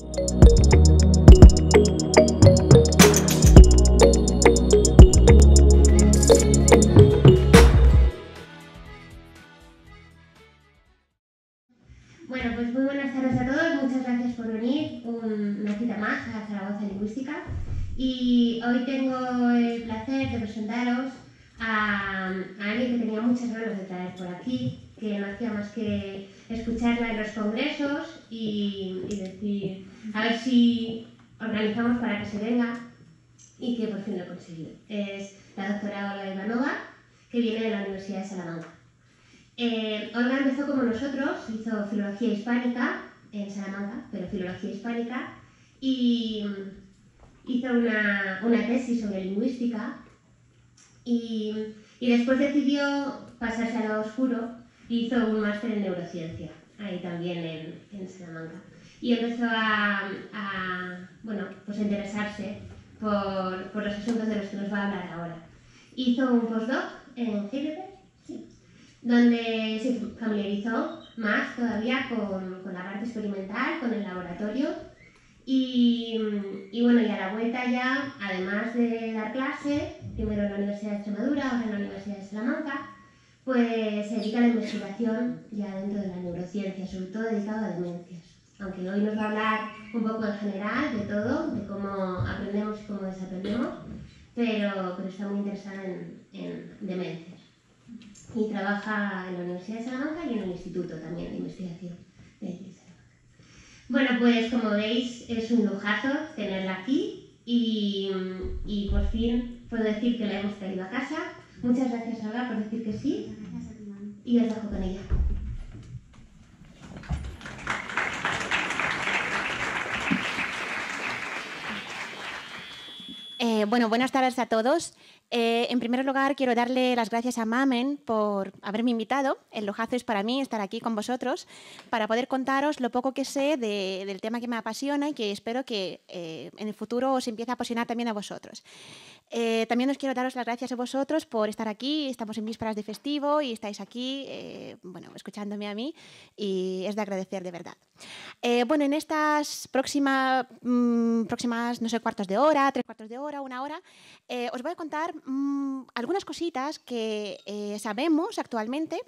Música por fin lo he Es la doctora Olga Ivanova, que viene de la Universidad de Salamanca. Eh, Olga empezó como nosotros, hizo filología hispánica en Salamanca, pero filología hispánica, y hizo una, tesis sobre lingüística y, después decidió pasarse a lo oscuro y hizo un máster en neurociencia, ahí también en, Salamanca. Y empezó a, bueno, pues interesarse por, los asuntos de los que nos va a hablar ahora. Hizo un postdoc en Heidelberg, donde se familiarizó más todavía con, con, la parte experimental, con el laboratorio. Y, y, bueno, y a la vuelta ya, además de dar clase, primero en la Universidad de Extremadura, ahora en la Universidad de Salamanca, pues se dedica a la investigación ya dentro de la neurociencia, sobre todo dedicado a demencia aunque hoy nos va a hablar un poco en general de todo, de cómo aprendemos y cómo desaprendemos, pero, pero está muy interesada en, en demencias. Y trabaja en la Universidad de Salamanca y en el Instituto también de Investigación de Salamanca. Bueno, pues como veis, es un lujazo tenerla aquí y, y por fin puedo decir que la hemos traído a casa. Muchas gracias, Alba, por decir que sí. Y os dejo con ella. Eh, bueno, buenas tardes a todos. Eh, en primer lugar, quiero darle las gracias a Mamen por haberme invitado. El lojazo es para mí estar aquí con vosotros para poder contaros lo poco que sé del tema que me apasiona y que espero que eh, en el futuro os empiece a apasionar también a vosotros. Eh, también os quiero daros las gracias a vosotros por estar aquí. Estamos en vísperas de festivo y estáis aquí, bueno, escuchándome a mí y es de agradecer de verdad. bueno, en estas próxima, mm, próximas, no sé, cuartos de hora, tres cuartos de hora, una hora, os voy a contar Mm, algunas cositas que eh, sabemos actualmente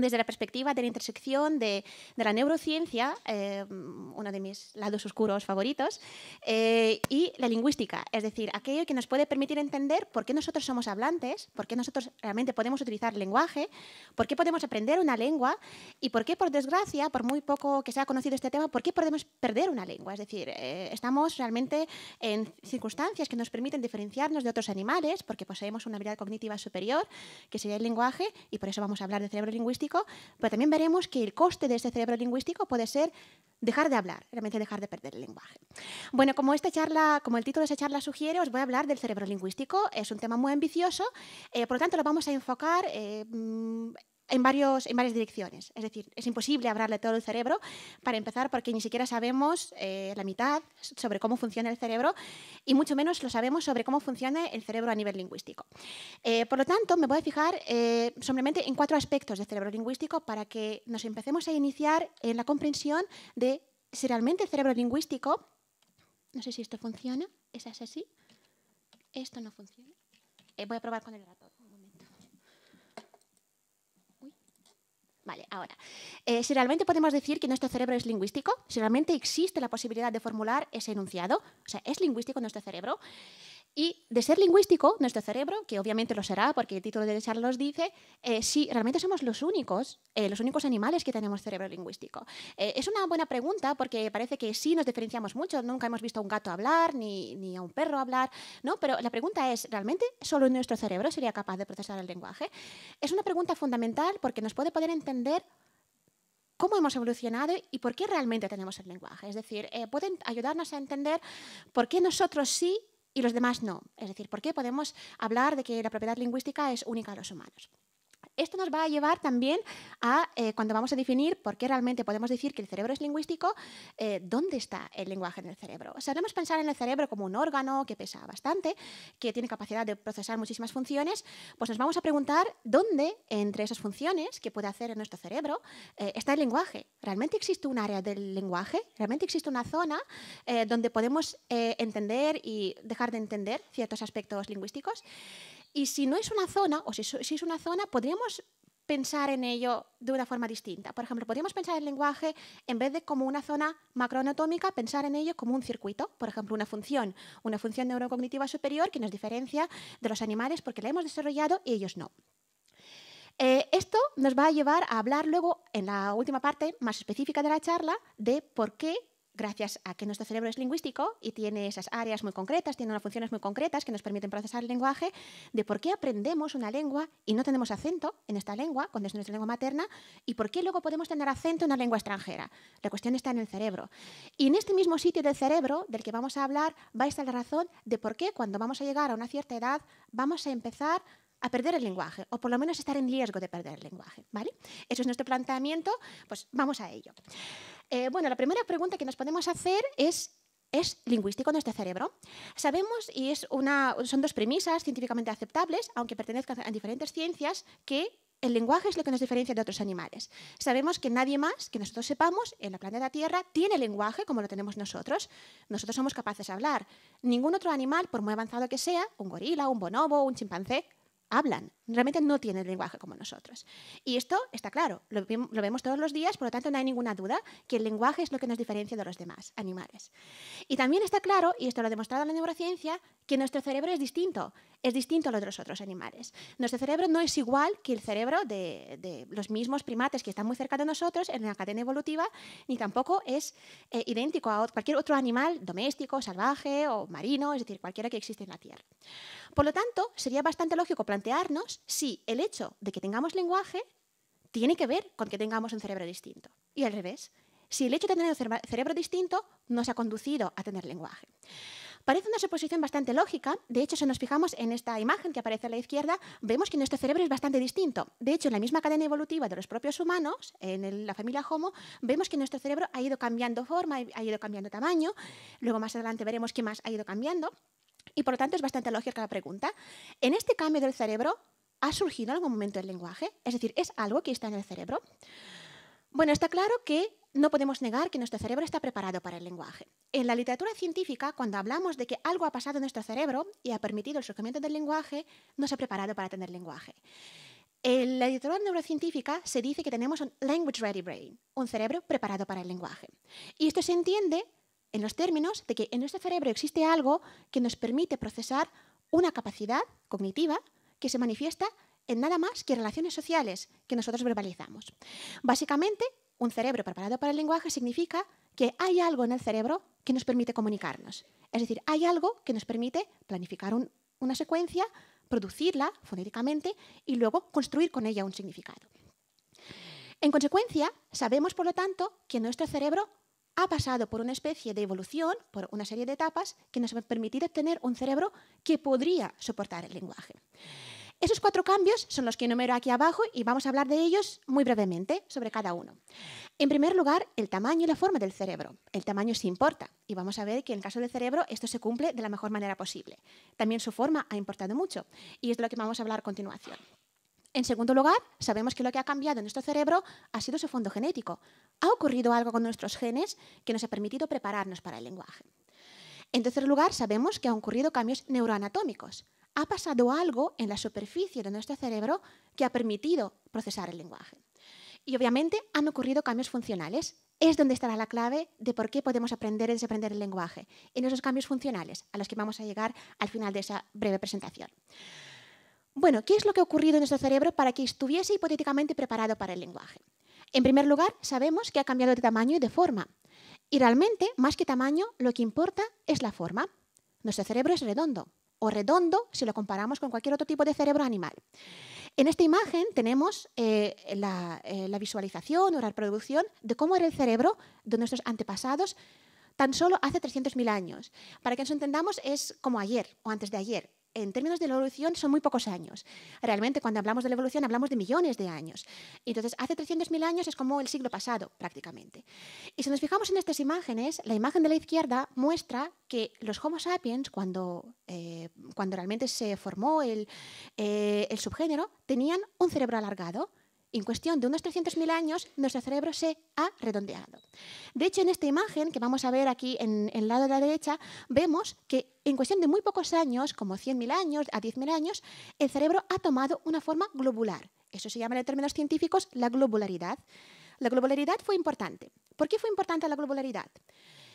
desde la perspectiva de la intersección de, la neurociencia, eh, uno de mis lados oscuros favoritos, eh, y la lingüística, es decir, aquello que nos puede permitir entender por qué nosotros somos hablantes, por qué nosotros realmente podemos utilizar lenguaje, por qué podemos aprender una lengua y por qué, por desgracia, por muy poco que se ha conocido este tema, por qué podemos perder una lengua. Es decir, eh, estamos realmente en circunstancias que nos permiten diferenciarnos de otros animales porque poseemos una habilidad cognitiva superior, que sería el lenguaje, y por eso vamos a hablar de cerebro lingüístico pero también veremos que el coste de ese cerebro lingüístico puede ser dejar de hablar, realmente dejar de perder el lenguaje. Bueno, como esta charla, como el título de esta charla sugiere, os voy a hablar del cerebro lingüístico. Es un tema muy ambicioso, eh, por lo tanto lo vamos a enfocar eh, mm, en, varios, en varias direcciones. Es decir, es imposible hablarle todo el cerebro, para empezar, porque ni siquiera sabemos eh, la mitad sobre cómo funciona el cerebro y mucho menos lo sabemos sobre cómo funciona el cerebro a nivel lingüístico. Eh, por lo tanto, me voy a fijar eh, en cuatro aspectos del cerebro lingüístico para que nos empecemos a iniciar en la comprensión de si realmente el cerebro lingüístico, no sé si esto funciona, ¿es así? Esto no funciona. Eh, voy a probar con el ratón. Vale, ahora, eh, si realmente podemos decir que nuestro cerebro es lingüístico, si realmente existe la posibilidad de formular ese enunciado, o sea, ¿es lingüístico nuestro cerebro? Y de ser lingüístico, nuestro cerebro, que obviamente lo será porque el título de la charla dice, eh, si realmente somos los únicos, eh, los únicos animales que tenemos cerebro lingüístico. Eh, es una buena pregunta porque parece que sí nos diferenciamos mucho, nunca hemos visto a un gato hablar ni, a un perro hablar, ¿no? Pero la pregunta es, ¿realmente solo nuestro cerebro sería capaz de procesar el lenguaje? Es una pregunta fundamental porque nos puede poder entender cómo hemos evolucionado y por qué realmente tenemos el lenguaje. Es decir, pueden ayudarnos a entender por qué nosotros sí y los demás no. Es decir, ¿por qué podemos hablar de que la propiedad lingüística es única a los humanos? Esto nos va a llevar también a, eh, cuando vamos a definir por qué realmente podemos decir que el cerebro es lingüístico, eh, dónde está el lenguaje en el cerebro. O Sabemos pensar en el cerebro como un órgano que pesa bastante, que tiene capacidad de procesar muchísimas funciones, pues nos vamos a preguntar dónde entre esas funciones que puede hacer en nuestro cerebro eh, está el lenguaje. ¿Realmente existe un área del lenguaje? ¿Realmente existe una zona donde podemos entender y dejar de entender ciertos aspectos lingüísticos? Y si no es una zona, o si, es una zona, podríamos pensar en ello de una forma distinta. Por ejemplo, podríamos pensar el lenguaje, en vez de como una zona macroanatómica, pensar en ello como un circuito, por ejemplo, una función, una función neurocognitiva superior que nos diferencia de los animales porque la hemos desarrollado y ellos no. Eh, esto nos va a llevar a hablar luego, en la última parte más específica de la charla, de por qué gracias a que nuestro cerebro es lingüístico y tiene esas áreas muy concretas, tiene unas funciones muy concretas que nos permiten procesar el lenguaje, de por qué aprendemos una lengua y no tenemos acento en esta lengua, cuando es nuestra lengua materna, y por qué luego podemos tener acento en una lengua extranjera. La cuestión está en el cerebro. Y en este mismo sitio del cerebro del que vamos a hablar va a estar la razón de por qué cuando vamos a llegar a una cierta edad vamos a empezar a perder el lenguaje, o por lo menos estar en riesgo de perder el lenguaje. ¿vale? Eso es nuestro planteamiento, pues vamos a ello. Eh, bueno, la primera pregunta que nos podemos hacer es es lingüístico nuestro cerebro. Sabemos, y son dos premisas científicamente aceptables, aunque pertenezcan a diferentes ciencias, que el lenguaje es lo que nos diferencia de otros animales. Sabemos que nadie más que nosotros sepamos en la planeta Tierra tiene lenguaje como lo tenemos nosotros. Nosotros somos capaces de hablar. Ningún otro animal, por muy avanzado que sea, un gorila, un bonobo, un chimpancé, hablan, realmente no tienen lenguaje como nosotros. Y esto está claro, lo, vemos todos los días, por lo tanto no hay ninguna duda que el lenguaje es lo que nos diferencia de los demás animales. Y también está claro, y esto lo ha demostrado la neurociencia, que nuestro cerebro es distinto, es distinto a lo de los otros animales. Nuestro cerebro no es igual que el cerebro de, los mismos primates que están muy cerca de nosotros en la cadena evolutiva, ni tampoco es eh, idéntico a cualquier otro animal doméstico, salvaje o marino, es decir, cualquiera que existe en la Tierra. Por lo tanto, sería bastante lógico plantearnos si el hecho de que tengamos lenguaje tiene que ver con que tengamos un cerebro distinto. Y al revés, si el hecho de tener un cerebro distinto nos ha conducido a tener lenguaje. Parece una suposición bastante lógica. De hecho, si nos fijamos en esta imagen que aparece a la izquierda, vemos que nuestro cerebro es bastante distinto. De hecho, en la misma cadena evolutiva de los propios humanos, en la familia Homo, vemos que nuestro cerebro ha ido cambiando forma, ha ido cambiando tamaño. Luego, más adelante, veremos qué más ha ido cambiando. Y por lo tanto es bastante lógica la pregunta. En este cambio del cerebro, ¿ha surgido en algún momento el lenguaje? Es decir, ¿es algo que está en el cerebro? Bueno, está claro que no podemos negar que nuestro cerebro está preparado para el lenguaje. En la literatura científica, cuando hablamos de que algo ha pasado en nuestro cerebro y ha permitido el surgimiento del lenguaje, no se ha preparado para tener lenguaje. En la literatura neurocientífica se dice que tenemos un language ready brain, un cerebro preparado para el lenguaje. Y esto se entiende en los términos de que en nuestro cerebro existe algo que nos permite procesar una capacidad cognitiva que se manifiesta en nada más que relaciones sociales que nosotros verbalizamos. Básicamente, un cerebro preparado para el lenguaje significa que hay algo en el cerebro que nos permite comunicarnos. Es decir, hay algo que nos permite planificar una secuencia, producirla fonéticamente y luego construir con ella un significado. En consecuencia, sabemos, por lo tanto, que nuestro cerebro ha pasado por una especie de evolución, por una serie de etapas que nos han permitido tener un cerebro que podría soportar el lenguaje. Esos cuatro cambios son los que enumero aquí abajo y vamos a hablar de ellos muy brevemente sobre cada uno. En primer lugar, el tamaño y la forma del cerebro. El tamaño sí importa y vamos a ver que en el caso del cerebro esto se cumple de la mejor manera posible. También su forma ha importado mucho y es de lo que vamos a hablar a continuación. En segundo lugar, sabemos que lo que ha cambiado en nuestro cerebro ha sido su fondo genético. Ha ocurrido algo con nuestros genes que nos ha permitido prepararnos para el lenguaje. En tercer lugar, sabemos que han ocurrido cambios neuroanatómicos. Ha pasado algo en la superficie de nuestro cerebro que ha permitido procesar el lenguaje. Y obviamente han ocurrido cambios funcionales. Es donde estará la clave de por qué podemos aprender y desaprender el lenguaje, en esos cambios funcionales a los que vamos a llegar al final de esa breve presentación. Bueno, ¿qué es lo que ha ocurrido en nuestro cerebro para que estuviese hipotéticamente preparado para el lenguaje? En primer lugar, sabemos que ha cambiado de tamaño y de forma. Y realmente, más que tamaño, lo que importa es la forma. Nuestro cerebro es redondo, o redondo si lo comparamos con cualquier otro tipo de cerebro animal. En esta imagen tenemos eh, la, eh, la, visualización o la reproducción de cómo era el cerebro de nuestros antepasados tan solo hace 300.000 años. Para que nos entendamos, es como ayer o antes de ayer en términos de la evolución son muy pocos años. Realmente cuando hablamos de la evolución hablamos de millones de años. Entonces, hace 300.000 años es como el siglo pasado prácticamente. Y si nos fijamos en estas imágenes, la imagen de la izquierda muestra que los Homo sapiens, cuando, eh, cuando realmente se formó eh, el subgénero, tenían un cerebro alargado en cuestión de unos 300.000 años, nuestro cerebro se ha redondeado. De hecho, en esta imagen que vamos a ver aquí en, el lado de la derecha, vemos que en cuestión de muy pocos años, como 100.000 años a 10.000 años, el cerebro ha tomado una forma globular. Eso se llama en términos científicos la globularidad. La globularidad fue importante. ¿Por qué fue importante la globularidad?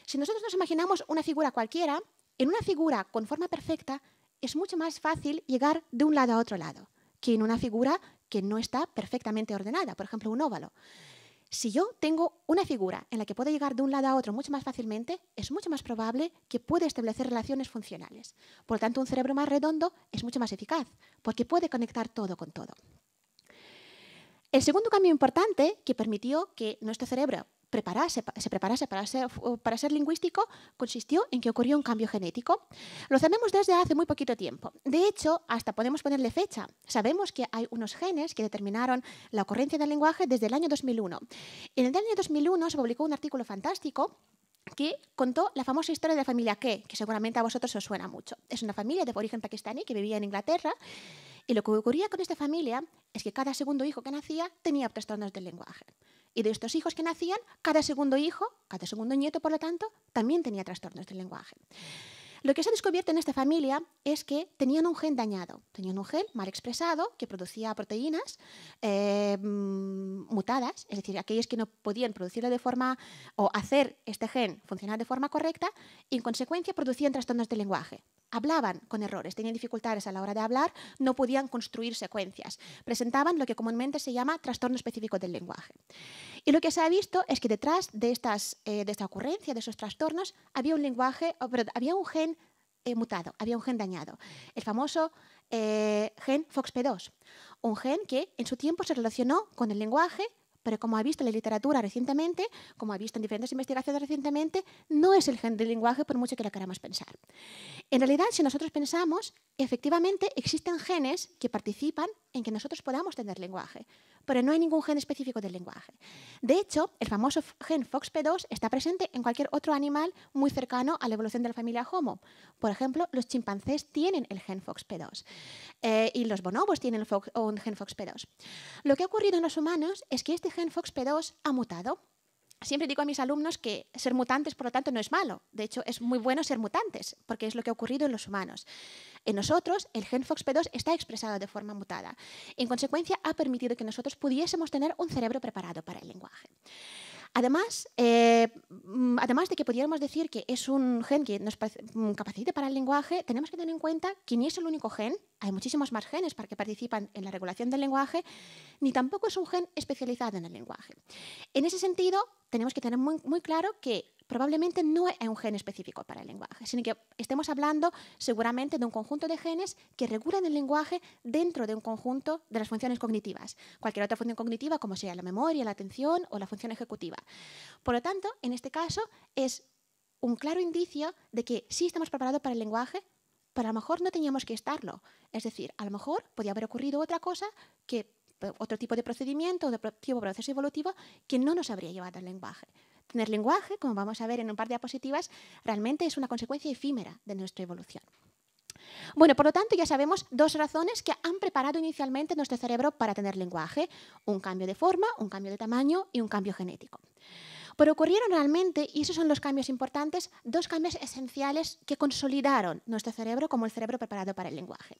Si nosotros nos imaginamos una figura cualquiera, en una figura con forma perfecta es mucho más fácil llegar de un lado a otro lado que en una figura que no está perfectamente ordenada, por ejemplo, un óvalo. Si yo tengo una figura en la que puedo llegar de un lado a otro mucho más fácilmente, es mucho más probable que pueda establecer relaciones funcionales. Por lo tanto, un cerebro más redondo es mucho más eficaz, porque puede conectar todo con todo. El segundo cambio importante que permitió que nuestro cerebro prepararse, se preparase para ser, lingüístico consistió en que ocurrió un cambio genético. Lo sabemos desde hace muy poquito tiempo. De hecho, hasta podemos ponerle fecha. Sabemos que hay unos genes que determinaron la ocurrencia del lenguaje desde el año 2001. En el año 2001 se publicó un artículo fantástico que contó la famosa historia de la familia K, que seguramente a vosotros os suena mucho. Es una familia de origen pakistaní que vivía en Inglaterra y lo que ocurría con esta familia es que cada segundo hijo que nacía tenía trastornos del lenguaje. Y de estos hijos que nacían, cada segundo hijo, cada segundo nieto, por lo tanto, también tenía trastornos del lenguaje. Lo que se ha descubierto en esta familia es que tenían un gen dañado, tenían un gen mal expresado que producía proteínas eh, mm, mutadas, es decir, aquellas que no podían producirlo de forma o hacer este gen funcionar de forma correcta y en consecuencia producían trastornos de lenguaje. Hablaban con errores, tenían dificultades a la hora de hablar, no podían construir secuencias, presentaban lo que comúnmente se llama trastorno específico del lenguaje. Y lo que se ha visto es que detrás de, estas, eh, de esta ocurrencia, de esos trastornos, había un lenguaje, había un gen eh, mutado, había un gen dañado, el famoso eh, gen FOXP2, un gen que en su tiempo se relacionó con el lenguaje, pero como ha visto en la literatura recientemente, como ha visto en diferentes investigaciones recientemente, no es el gen del lenguaje por mucho que lo queramos pensar. En realidad, si nosotros pensamos, efectivamente existen genes que participan en que nosotros podamos tener lenguaje pero no hay ningún gen específico del lenguaje. De hecho, el famoso gen FOXP2 está presente en cualquier otro animal muy cercano a la evolución de la familia Homo. Por ejemplo, los chimpancés tienen el gen FOXP2 eh, y los bonobos tienen un gen FOXP2. Lo que ha ocurrido en los humanos es que este gen FOXP2 ha mutado siempre digo a mis alumnos que ser mutantes, por lo tanto, no es malo. De hecho, es muy bueno ser mutantes, porque es lo que ha ocurrido en los humanos. En nosotros, el gen FOXP2 está expresado de forma mutada. En consecuencia, ha permitido que nosotros pudiésemos tener un cerebro preparado para el lenguaje. Además, eh, mm, además de que pudiéramos decir que es un gen que nos mm, capacita para el lenguaje, tenemos que tener en cuenta que ni es el único gen, hay muchísimos más genes para que participan en la regulación del lenguaje, ni tampoco es un gen especializado en el lenguaje. En ese sentido, tenemos que tener muy claro que probablemente no es un gen específico para el lenguaje, sino que estemos hablando seguramente de un conjunto de genes que regulan el lenguaje dentro de un conjunto de las funciones cognitivas, cualquier otra función cognitiva como sea la memoria, la atención o la función ejecutiva. Por lo tanto, en este caso es un claro indicio de que si estamos preparados para el lenguaje, pero a lo mejor no teníamos que estarlo. Es decir, a lo mejor podía haber ocurrido otra cosa que otro tipo de procedimiento, o tipo de proceso evolutivo que no nos habría llevado al lenguaje. Tener lenguaje, como vamos a ver en un par de diapositivas, realmente es una consecuencia efímera de nuestra evolución. Bueno, por lo tanto, ya sabemos dos razones que han preparado inicialmente nuestro cerebro para tener lenguaje, un cambio de forma, un cambio de tamaño y un cambio genético. Pero ocurrieron realmente, y esos son los cambios importantes, dos cambios esenciales que consolidaron nuestro cerebro como el cerebro preparado para el lenguaje.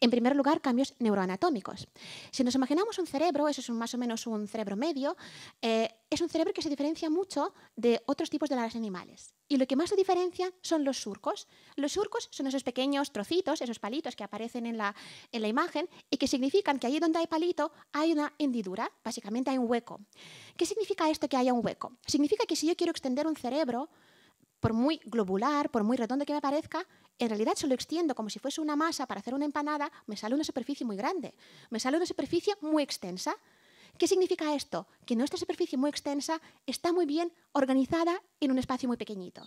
En primer lugar, cambios neuroanatómicos. Si nos imaginamos un cerebro, eso es más o menos un cerebro medio, eh, es un cerebro que se diferencia mucho de otros tipos de las animales. Y lo que más se diferencia son los surcos. Los surcos son esos pequeños trocitos, esos palitos que aparecen en la, en la imagen y que significan que allí donde hay palito hay una hendidura, básicamente hay un hueco. ¿Qué significa esto que haya un hueco? Significa que si yo quiero extender un cerebro, por muy globular, por muy redondo que me parezca, en realidad solo extiendo como si fuese una masa para hacer una empanada, me sale una superficie muy grande, me sale una superficie muy extensa. ¿Qué significa esto? Que nuestra superficie muy extensa está muy bien organizada en un espacio muy pequeñito.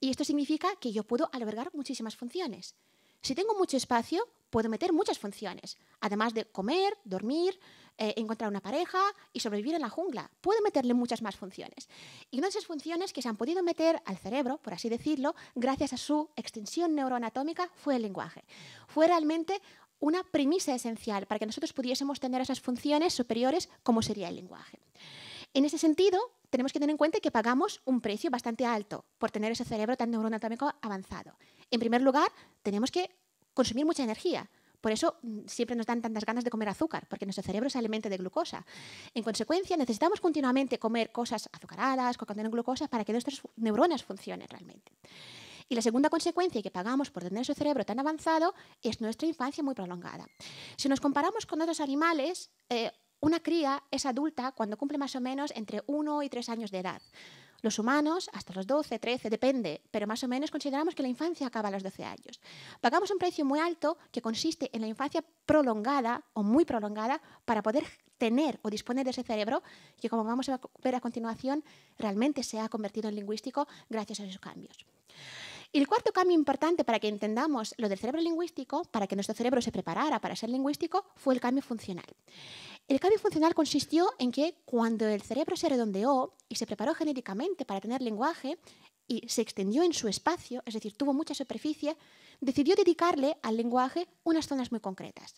Y esto significa que yo puedo albergar muchísimas funciones. Si tengo mucho espacio, puedo meter muchas funciones. Además de comer, dormir, eh, encontrar una pareja y sobrevivir en la jungla. Puedo meterle muchas más funciones. Y una de esas funciones que se han podido meter al cerebro, por así decirlo, gracias a su extensión neuroanatómica, fue el lenguaje. Fue realmente una premisa esencial para que nosotros pudiésemos tener esas funciones superiores como sería el lenguaje. En ese sentido, tenemos que tener en cuenta que pagamos un precio bastante alto por tener ese cerebro tan neuroanatómico avanzado. En primer lugar, tenemos que consumir mucha energía. Por eso mm, siempre nos dan tantas ganas de comer azúcar, porque nuestro cerebro se alimenta de glucosa. En consecuencia, necesitamos continuamente comer cosas azucaradas, con en glucosa, para que nuestras neuronas funcionen realmente. Y la segunda consecuencia que pagamos por tener ese cerebro tan avanzado es nuestra infancia muy prolongada. Si nos comparamos con otros animales, eh, una cría es adulta cuando cumple más o menos entre 1 y 3 años de edad. Los humanos hasta los 12, 13, depende, pero más o menos consideramos que la infancia acaba a los 12 años. Pagamos un precio muy alto que consiste en la infancia prolongada o muy prolongada para poder tener o disponer de ese cerebro que, como vamos a ver a continuación, realmente se ha convertido en lingüístico gracias a esos cambios el cuarto cambio importante para que entendamos lo del cerebro lingüístico, para que nuestro cerebro se preparara para ser lingüístico, fue el cambio funcional. El cambio funcional consistió en que cuando el cerebro se redondeó y se preparó genéticamente para tener lenguaje y se extendió en su espacio, es decir, tuvo mucha superficie, decidió dedicarle al lenguaje unas zonas muy concretas.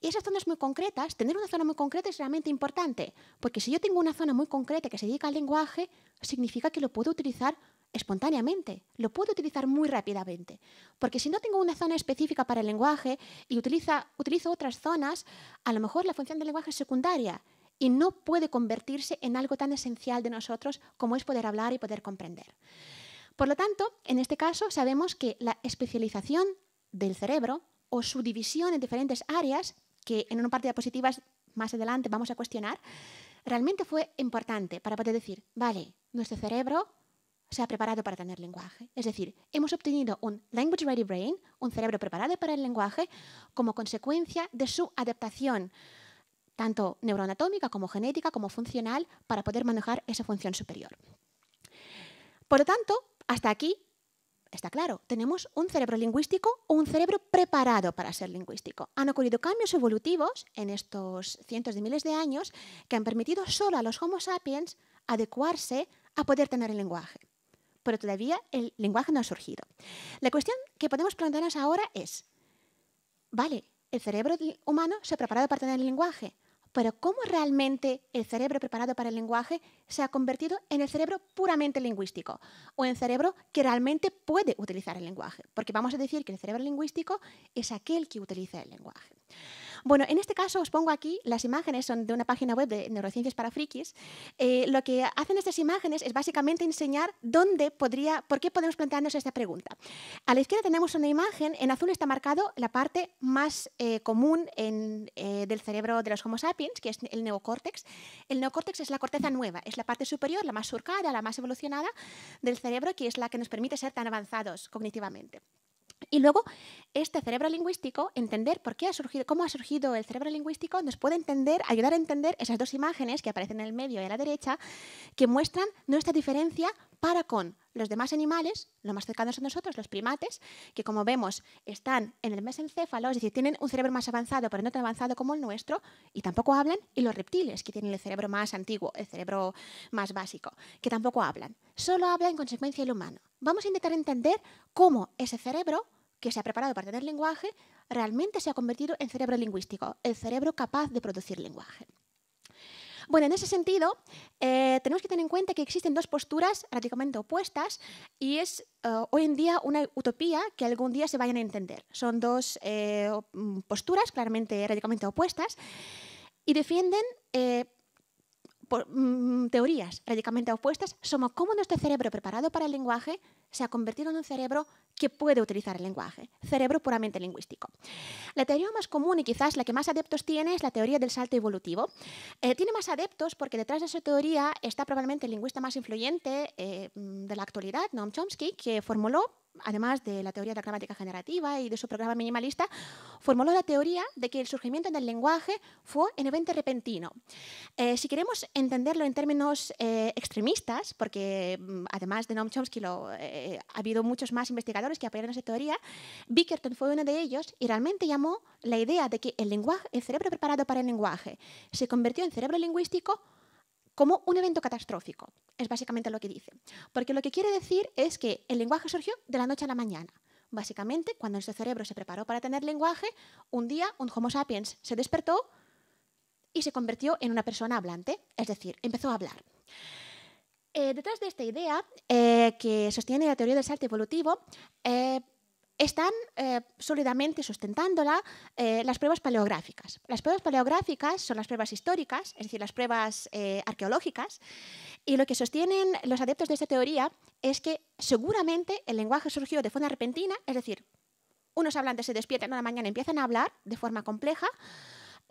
Y esas zonas muy concretas, tener una zona muy concreta es realmente importante, porque si yo tengo una zona muy concreta que se dedica al lenguaje, significa que lo puedo utilizar espontáneamente, lo puedo utilizar muy rápidamente, porque si no tengo una zona específica para el lenguaje y utiliza, utilizo otras zonas, a lo mejor la función del lenguaje es secundaria y no puede convertirse en algo tan esencial de nosotros como es poder hablar y poder comprender. Por lo tanto, en este caso sabemos que la especialización del cerebro o su división en diferentes áreas, que en una parte de diapositivas más adelante vamos a cuestionar, realmente fue importante para poder decir, vale, nuestro cerebro se ha preparado para tener lenguaje. Es decir, hemos obtenido un Language Ready Brain, un cerebro preparado para el lenguaje, como consecuencia de su adaptación, tanto neuroanatómica como genética, como funcional, para poder manejar esa función superior. Por lo tanto, hasta aquí está claro, tenemos un cerebro lingüístico o un cerebro preparado para ser lingüístico. Han ocurrido cambios evolutivos en estos cientos de miles de años que han permitido solo a los Homo sapiens adecuarse a poder tener el lenguaje pero todavía el lenguaje no ha surgido. La cuestión que podemos plantearnos ahora es, vale, el cerebro humano se ha preparado para tener el lenguaje, pero ¿cómo realmente el cerebro preparado para el lenguaje se ha convertido en el cerebro puramente lingüístico o en cerebro que realmente puede utilizar el lenguaje? Porque vamos a decir que el cerebro lingüístico es aquel que utiliza el lenguaje. Bueno, en este caso os pongo aquí, las imágenes son de una página web de Neurociencias para Frikis. Eh, lo que hacen estas imágenes es básicamente enseñar dónde podría, por qué podemos plantearnos esta pregunta. A la izquierda tenemos una imagen, en azul está marcado la parte más eh, común eh, del cerebro de los Homo sapiens, que es el neocórtex. El neocórtex es la corteza nueva, es la parte superior, la más surcada, la más evolucionada del cerebro, que es la que nos permite ser tan avanzados cognitivamente. Y luego, este cerebro lingüístico, entender por qué ha surgido, cómo ha surgido el cerebro lingüístico, nos puede entender, ayudar a entender esas dos imágenes que aparecen en el medio y a la derecha, que muestran nuestra diferencia para con los demás animales, los más cercanos a nosotros, los primates, que como vemos están en el mesencéfalo, es decir, tienen un cerebro más avanzado, pero no tan avanzado como el nuestro, y tampoco hablan, y los reptiles, que tienen el cerebro más antiguo, el cerebro más básico, que tampoco hablan. Solo habla en consecuencia el humano. Vamos a intentar entender cómo ese cerebro que se ha preparado para tener lenguaje realmente se ha convertido en cerebro lingüístico, el cerebro capaz de producir lenguaje. Bueno, en ese sentido, eh, tenemos que tener en cuenta que existen dos posturas radicalmente opuestas y es eh, hoy en día una utopía que algún día se vayan a entender. Son dos eh, mm, posturas claramente radicalmente opuestas y defienden por, mm, teorías radicalmente opuestas, somos cómo nuestro cerebro preparado para el lenguaje se ha convertido en un cerebro que puede utilizar el lenguaje, cerebro puramente lingüístico. La teoría más común y quizás la que más adeptos tiene es la teoría del salto evolutivo. Eh, tiene más adeptos porque detrás de su teoría está probablemente el lingüista más influyente eh, mm, de la actualidad, Noam Chomsky, que formuló además de la teoría de la gramática generativa y de su programa minimalista, formuló la teoría de que el surgimiento del lenguaje fue un evento repentino. Eh, si queremos entenderlo en términos eh, extremistas, porque mm, además de Noam Chomsky lo, eh, ha habido muchos más investigadores que apoyaron esa teoría, Bickerton fue uno de ellos y realmente llamó la idea de que el, lenguaje, el cerebro preparado para el lenguaje se convirtió en cerebro lingüístico como un evento catastrófico, es básicamente lo que dice. Porque lo que quiere decir es que el lenguaje surgió de la noche a la mañana. Básicamente, cuando nuestro cerebro se preparó para tener lenguaje, un día un Homo sapiens se despertó y se convirtió en una persona hablante, es decir, empezó a hablar. Eh, detrás de esta idea eh, que sostiene la teoría del salto evolutivo, eh, están eh, sólidamente sustentándola eh, las pruebas paleográficas. Las pruebas paleográficas son las pruebas históricas, es decir, las pruebas eh, arqueológicas, y lo que sostienen los adeptos de esta teoría es que seguramente el lenguaje surgió de forma repentina, es decir, unos hablantes se despiertan una mañana y empiezan a hablar de forma compleja,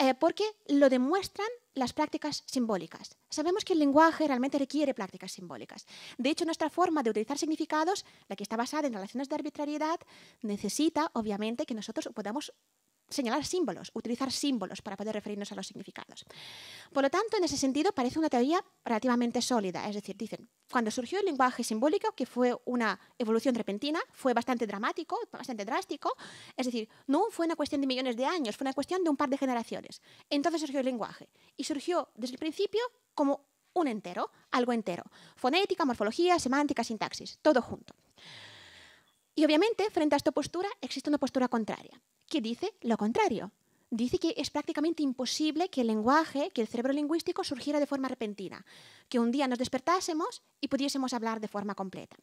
eh, porque lo demuestran las prácticas simbólicas. Sabemos que el lenguaje realmente requiere prácticas simbólicas. De hecho, nuestra forma de utilizar significados, la que está basada en relaciones de arbitrariedad, necesita, obviamente, que nosotros podamos señalar símbolos, utilizar símbolos para poder referirnos a los significados. Por lo tanto, en ese sentido, parece una teoría relativamente sólida. Es decir, dicen, cuando surgió el lenguaje simbólico, que fue una evolución repentina, fue bastante dramático, bastante drástico, es decir, no fue una cuestión de millones de años, fue una cuestión de un par de generaciones. Entonces surgió el lenguaje y surgió desde el principio como un entero, algo entero. Fonética, morfología, semántica, sintaxis, todo junto. Y obviamente, frente a esta postura, existe una postura contraria, que dice lo contrario. Dice que es prácticamente imposible que el lenguaje, que el cerebro lingüístico surgiera de forma repentina, que un día nos despertásemos y pudiésemos hablar de forma completa.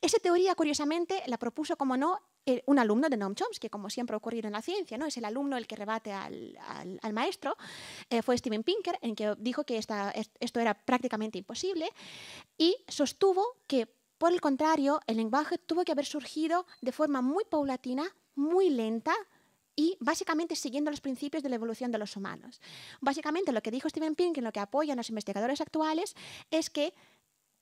Esa teoría, curiosamente, la propuso, como no, un alumno de Noam Chomsky, como siempre ha ocurrido en la ciencia, ¿no? es el alumno el que rebate al, maestro, eh, fue Steven Pinker, en que dijo que esto era prácticamente imposible y sostuvo que por el contrario, el lenguaje tuvo que haber surgido de forma muy paulatina, muy lenta y básicamente siguiendo los principios de la evolución de los humanos. Básicamente lo que dijo Steven y lo que apoyan los investigadores actuales, es que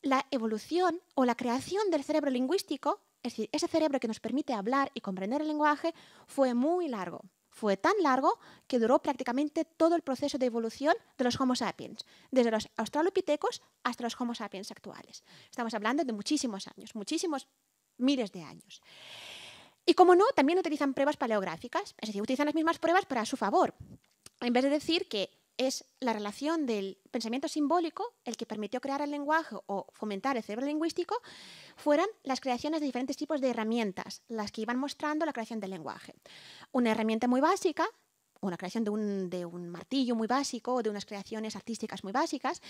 la evolución o la creación del cerebro lingüístico, es decir, ese cerebro que nos permite hablar y comprender el lenguaje, fue muy largo fue tan largo que duró prácticamente todo el proceso de evolución de los Homo sapiens, desde los australopitecos hasta los Homo sapiens actuales. Estamos hablando de muchísimos años, muchísimos miles de años. Y como no, también utilizan pruebas paleográficas, es decir, utilizan las mismas pruebas para su favor. En vez de decir que es la relación del pensamiento simbólico, el que permitió crear el lenguaje o fomentar el cerebro lingüístico, fueran las creaciones de diferentes tipos de herramientas, las que iban mostrando la creación del lenguaje. Una herramienta muy básica una creación de un, martillo muy básico, o de unas creaciones artísticas muy básicas,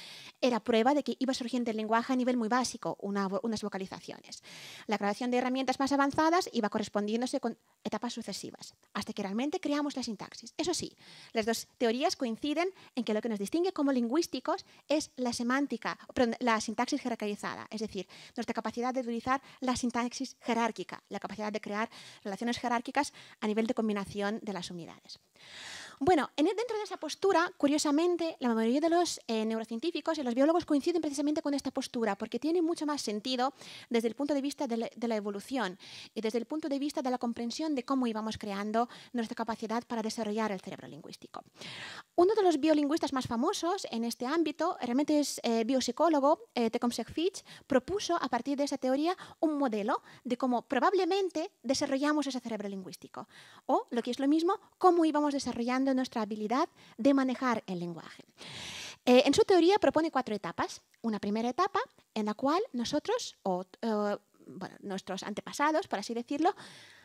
era prueba de que iba surgiendo el lenguaje a nivel muy básico, unas vocalizaciones. La creación de herramientas más avanzadas iba correspondiéndose con etapas sucesivas, hasta que realmente creamos la sintaxis. Eso sí, las dos teorías coinciden en que lo que nos distingue como lingüísticos es la semántica, la sintaxis jerarquizada, es decir, nuestra capacidad de utilizar la sintaxis jerárquica, la capacidad de crear relaciones jerárquicas a nivel de combinación de las unidades. Bueno, e-, dentro de esa postura, curiosamente, la mayoría de los eh, neurocientíficos y los biólogos coinciden precisamente con esta postura, porque tiene mucho más sentido desde el punto de vista de la, evolución y desde el punto de vista de la comprensión de cómo íbamos creando nuestra capacidad para desarrollar el cerebro lingüístico. Uno de los biolingüistas más famosos en este ámbito, realmente es eh, biopsicólogo, eh, Tecumseh Fitch, propuso a partir de esa teoría un modelo de cómo probablemente desarrollamos ese cerebro lingüístico, o lo que es lo mismo, cómo íbamos desarrollando nuestra habilidad de manejar el lenguaje. Eh, en su teoría propone cuatro etapas. Una primera etapa en la cual nosotros, o eh, nuestros antepasados, por así decirlo,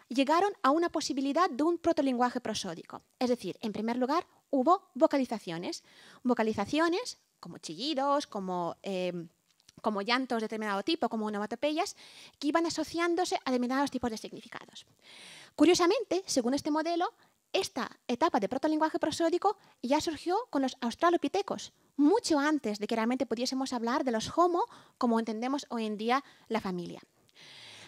llegaron a una posibilidad de un protolenguaje prosódico. Es decir, en primer lugar, hubo vocalizaciones. Vocalizaciones como chillidos, eh, como, llantos de determinado tipo, como onomatopeyas, que iban asociándose a determinados tipos de significados. Curiosamente, según este modelo, esta etapa de protolenguaje prosódico ya surgió con los australopitecos, mucho antes de que realmente pudiésemos hablar de los homo como entendemos hoy en día la familia.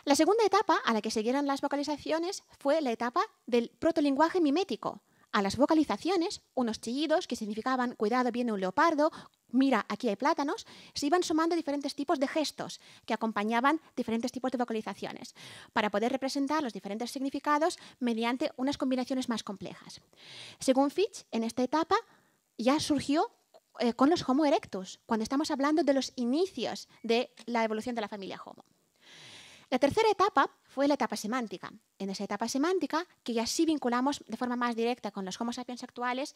La segunda etapa a la que siguieron las vocalizaciones fue la etapa del proto lenguaje mimético. A las vocalizaciones, unos chillidos que significaban cuidado viene un leopardo, mira aquí hay plátanos, se iban sumando diferentes tipos de gestos que acompañaban diferentes tipos de vocalizaciones para poder representar los diferentes significados mediante unas combinaciones más complejas. Según Fitch, en esta etapa ya surgió eh, con los Homo erectus, cuando estamos hablando de los inicios de la evolución de la familia Homo. La tercera etapa fue la etapa semántica. En esa etapa semántica, que ya sí vinculamos de forma más directa con los Homo sapiens actuales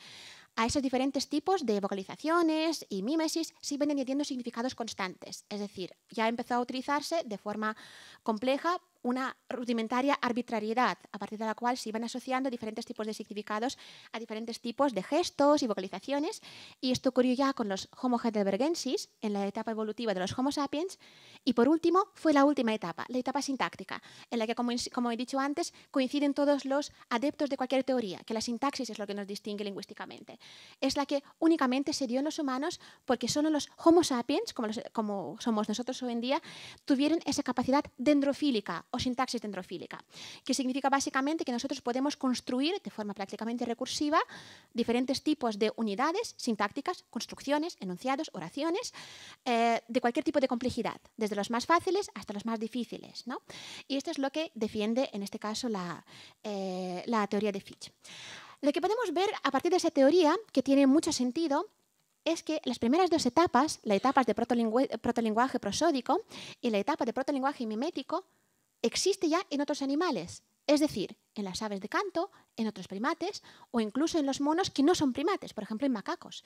a esos diferentes tipos de vocalizaciones y mímesis, iban añadiendo significados constantes. Es decir, ya empezó a utilizarse de forma compleja una rudimentaria arbitrariedad, a partir de la cual se iban asociando diferentes tipos de significados a diferentes tipos de gestos y vocalizaciones, y esto ocurrió ya con los Homo heidelbergensis, en la etapa evolutiva de los Homo sapiens, y por último fue la última etapa, la etapa sintáctica, en la que, como, he dicho antes, coinciden todos los adeptos de cualquier teoría, que la sintaxis es lo que nos distingue lingüísticamente. Es la que únicamente se dio en los humanos porque solo los Homo sapiens, como, como somos nosotros hoy en día, tuvieron esa capacidad dendrofílica o sintaxis dendrofílica, que significa básicamente que nosotros podemos construir de forma prácticamente recursiva diferentes tipos de unidades sintácticas, construcciones, enunciados, oraciones, eh, de cualquier tipo de complejidad, desde los más fáciles hasta los más difíciles. ¿no? Y esto es lo que defiende en este caso eh, la, teoría de Fitch. Lo que podemos ver a partir de esa teoría, que tiene mucho sentido, es que las primeras dos etapas, la etapa de protolenguaje prosódico y la etapa de protolenguaje mimético, existe ya en otros animales, es decir, en las aves de canto, en otros primates o incluso en los monos que no son primates, por ejemplo en macacos.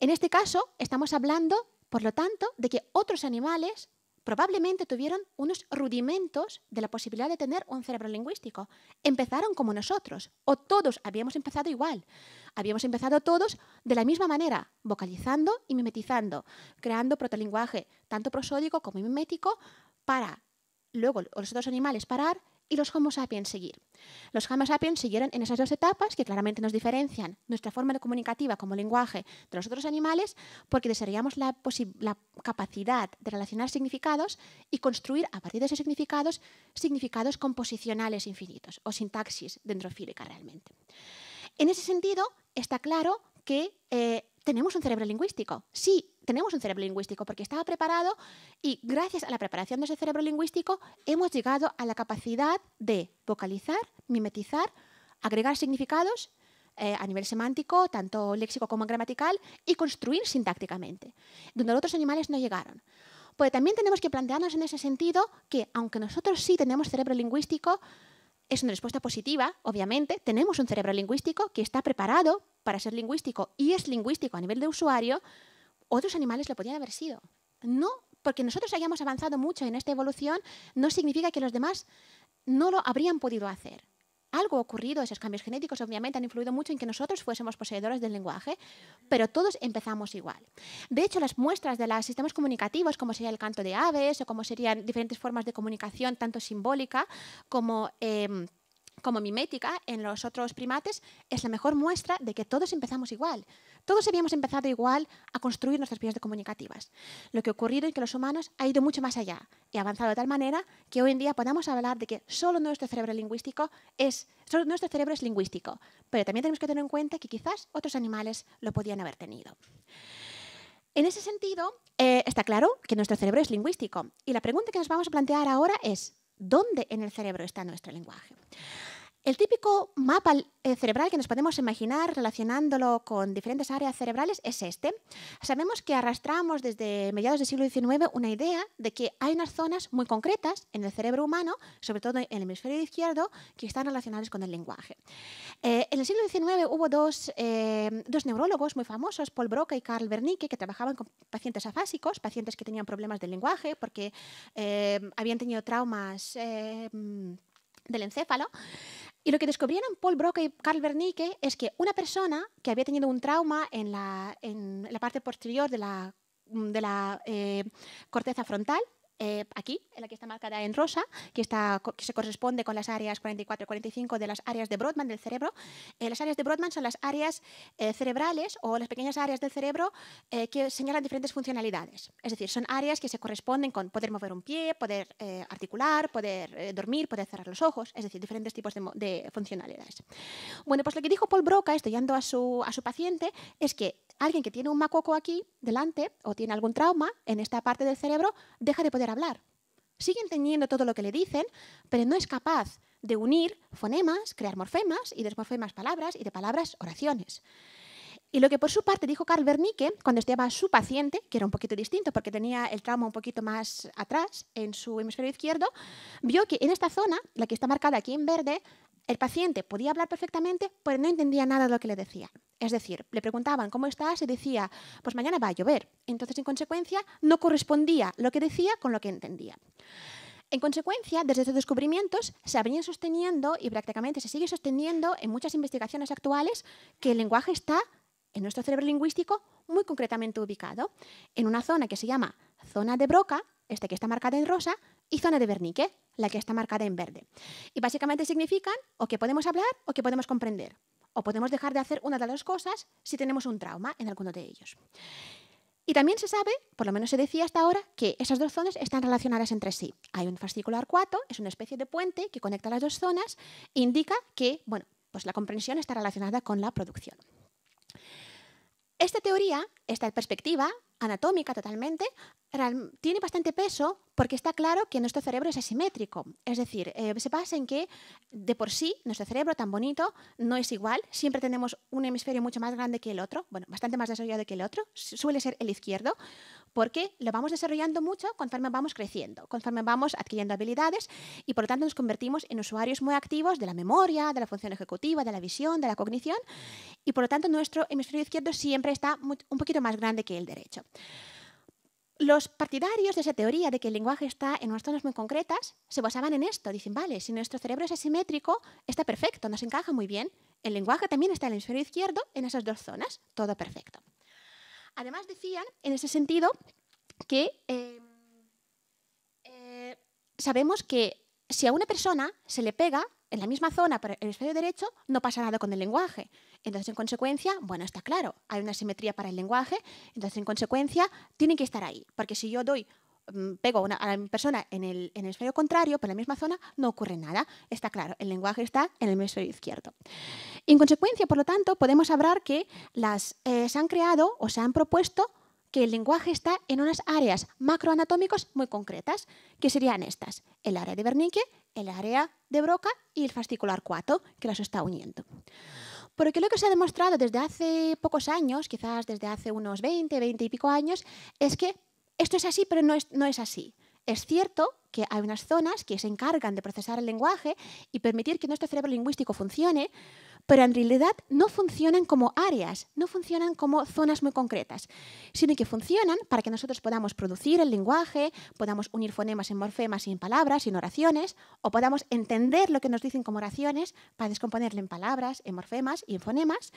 En este caso, estamos hablando, por lo tanto, de que otros animales probablemente tuvieron unos rudimentos de la posibilidad de tener un cerebro lingüístico. Empezaron como nosotros, o todos habíamos empezado igual. Habíamos empezado todos de la misma manera, vocalizando y mimetizando, creando protolinguaje, tanto prosódico como mimético, para luego los otros animales parar y los Homo sapiens seguir. Los Homo sapiens siguieron en esas dos etapas que claramente nos diferencian nuestra forma de comunicativa como lenguaje de los otros animales porque desarrollamos la, capacidad de relacionar significados y construir a partir de esos significados significados composicionales infinitos o sintaxis dendrofílica realmente. En ese sentido, está claro que eh, tenemos un cerebro lingüístico. Sí, tenemos un cerebro lingüístico porque estaba preparado y gracias a la preparación de ese cerebro lingüístico hemos llegado a la capacidad de vocalizar, mimetizar, agregar significados eh, a nivel semántico, tanto léxico como gramatical, y construir sintácticamente, donde los otros animales no llegaron. Pues también tenemos que plantearnos en ese sentido que, aunque nosotros sí tenemos cerebro lingüístico, es una respuesta positiva, obviamente. Tenemos un cerebro lingüístico que está preparado para ser lingüístico y es lingüístico a nivel de usuario. Otros animales lo podrían haber sido. No porque nosotros hayamos avanzado mucho en esta evolución, no significa que los demás no lo habrían podido hacer algo ha ocurrido, esos cambios genéticos obviamente han influido mucho en que nosotros fuésemos poseedores del lenguaje, pero todos empezamos igual. De hecho, las muestras de los sistemas comunicativos, como sería el canto de aves o como serían diferentes formas de comunicación, tanto simbólica como... Em, como mimética en los otros primates es la mejor muestra de que todos empezamos igual. Todos habíamos empezado igual a construir nuestras vías comunicativas. Lo que ha ocurrido es que los humanos ha ido mucho más allá y ha avanzado de tal manera que hoy en día podamos hablar de que solo nuestro cerebro lingüístico es solo nuestro cerebro es lingüístico, pero también tenemos que tener en cuenta que quizás otros animales lo podían haber tenido. En ese sentido, eh, está claro que nuestro cerebro es lingüístico y la pregunta que nos vamos a plantear ahora es, ¿dónde en el cerebro está nuestro lenguaje? El típico mapa eh, cerebral que nos podemos imaginar relacionándolo con diferentes áreas cerebrales es este. Sabemos que arrastramos desde mediados del siglo XIX una idea de que hay unas zonas muy concretas en el cerebro humano, sobre todo en el hemisferio izquierdo, que están relacionadas con el lenguaje. Eh, en el siglo XIX hubo eh, dos, neurólogos muy famosos, Paul Broca y Carl Wernicke, que trabajaban con pacientes afásicos, pacientes que tenían problemas del lenguaje porque habían tenido traumas del encéfalo. Y lo que descubrieron Paul Broca y Carl Bernike es que una persona que había tenido un trauma en la, parte posterior de la, eh, corteza frontal eh, aquí, en la que está marcada en rosa, que, está, que se corresponde con las áreas 44 y 45 de las áreas de Brodmann del cerebro. Eh, las áreas de Brodmann son las áreas eh, cerebrales o las pequeñas áreas del cerebro que señalan diferentes funcionalidades. Es decir, son áreas que se corresponden con poder mover un pie, poder articular, poder dormir, poder cerrar los ojos, es decir, diferentes tipos de, de funcionalidades. Bueno, pues lo que dijo Paul Broca, estudiando a su, a su paciente, es que alguien que tiene un macoco aquí delante o tiene algún trauma en esta parte del cerebro deja de poder hablar. Sigue entendiendo todo lo que le dicen, pero no es capaz de unir fonemas, crear morfemas y de morfemas palabras y de palabras oraciones. Y lo que por su parte dijo Carl Bernicke cuando estudiaba a su paciente, que era un poquito distinto porque tenía el trauma un poquito más atrás en su hemisferio izquierdo, vio que en esta zona, la que está marcada aquí en verde, el paciente podía hablar perfectamente, pero no entendía nada de lo que le decían. Es decir, le preguntaban cómo estás y decía, pues mañana va a llover. Entonces, en consecuencia, no correspondía lo que decía con lo que entendía. En consecuencia, desde estos descubrimientos se venido sosteniendo y prácticamente se sigue sosteniendo en muchas investigaciones actuales que el lenguaje está en nuestro cerebro lingüístico muy concretamente ubicado en una zona que se llama zona de Broca, este que está marcada en rosa, y zona de vernique, la que está marcada en verde. Y básicamente significan o que podemos hablar o que podemos comprender, o podemos dejar de hacer una de las cosas si tenemos un trauma en alguno de ellos. Y también se sabe, por lo menos se decía hasta ahora, que esas dos zonas están relacionadas entre sí. Hay un fascículo arcuato, es una especie de puente que conecta las dos zonas, e indica que, bueno, pues la comprensión está relacionada con la producción. Esta teoría, esta perspectiva anatómica totalmente, tiene bastante peso porque está claro que nuestro cerebro es asimétrico. Es decir, eh, se pasa en que de por sí nuestro cerebro tan bonito no es igual. Siempre tenemos un hemisferio mucho más grande que el otro, bueno, bastante más desarrollado que el otro. Suele ser el izquierdo porque lo vamos desarrollando mucho conforme vamos creciendo, conforme vamos adquiriendo habilidades y por lo tanto nos convertimos en usuarios muy activos de la memoria, de la función ejecutiva, de la visión, de la cognición y por lo tanto nuestro hemisferio izquierdo siempre está un poquito más grande que el derecho. Los partidarios de esa teoría de que el lenguaje está en unas zonas muy concretas se basaban en esto. Dicen, vale, si nuestro cerebro es asimétrico, está perfecto, nos encaja muy bien. El lenguaje también está en el hemisferio izquierdo, en esas dos zonas, todo perfecto. Además decían, en ese sentido, que eh, eh, sabemos que si a una persona se le pega, en la misma zona, pero el hemisferio derecho, no pasa nada con el lenguaje. Entonces, en consecuencia, bueno, está claro, hay una simetría para el lenguaje, entonces, en consecuencia, tiene que estar ahí, porque si yo doy mm, pego a la persona en el, en hemisferio contrario, por la misma zona, no ocurre nada. Está claro, el lenguaje está en el hemisferio izquierdo. En consecuencia, por lo tanto, podemos hablar que eh, se han creado o se han propuesto que el lenguaje está en unas áreas macroanatómicas muy concretas, que serían estas, el área de Wernicke el área de Broca y el fascicular 4 que las está uniendo. Porque lo que se ha demostrado desde hace pocos años, quizás desde hace unos 20, 20 y pico años, es que esto es así, pero no es, no es así. Es cierto que hay unas zonas que se encargan de procesar el lenguaje y permitir que nuestro cerebro lingüístico funcione, pero en realidad no funcionan como áreas, no funcionan como zonas muy concretas, sino que funcionan para que nosotros podamos producir el lenguaje, podamos unir fonemas en morfemas y en palabras en oraciones, o podamos entender lo que nos dicen como oraciones para descomponerlo en palabras, en morfemas y en fonemas,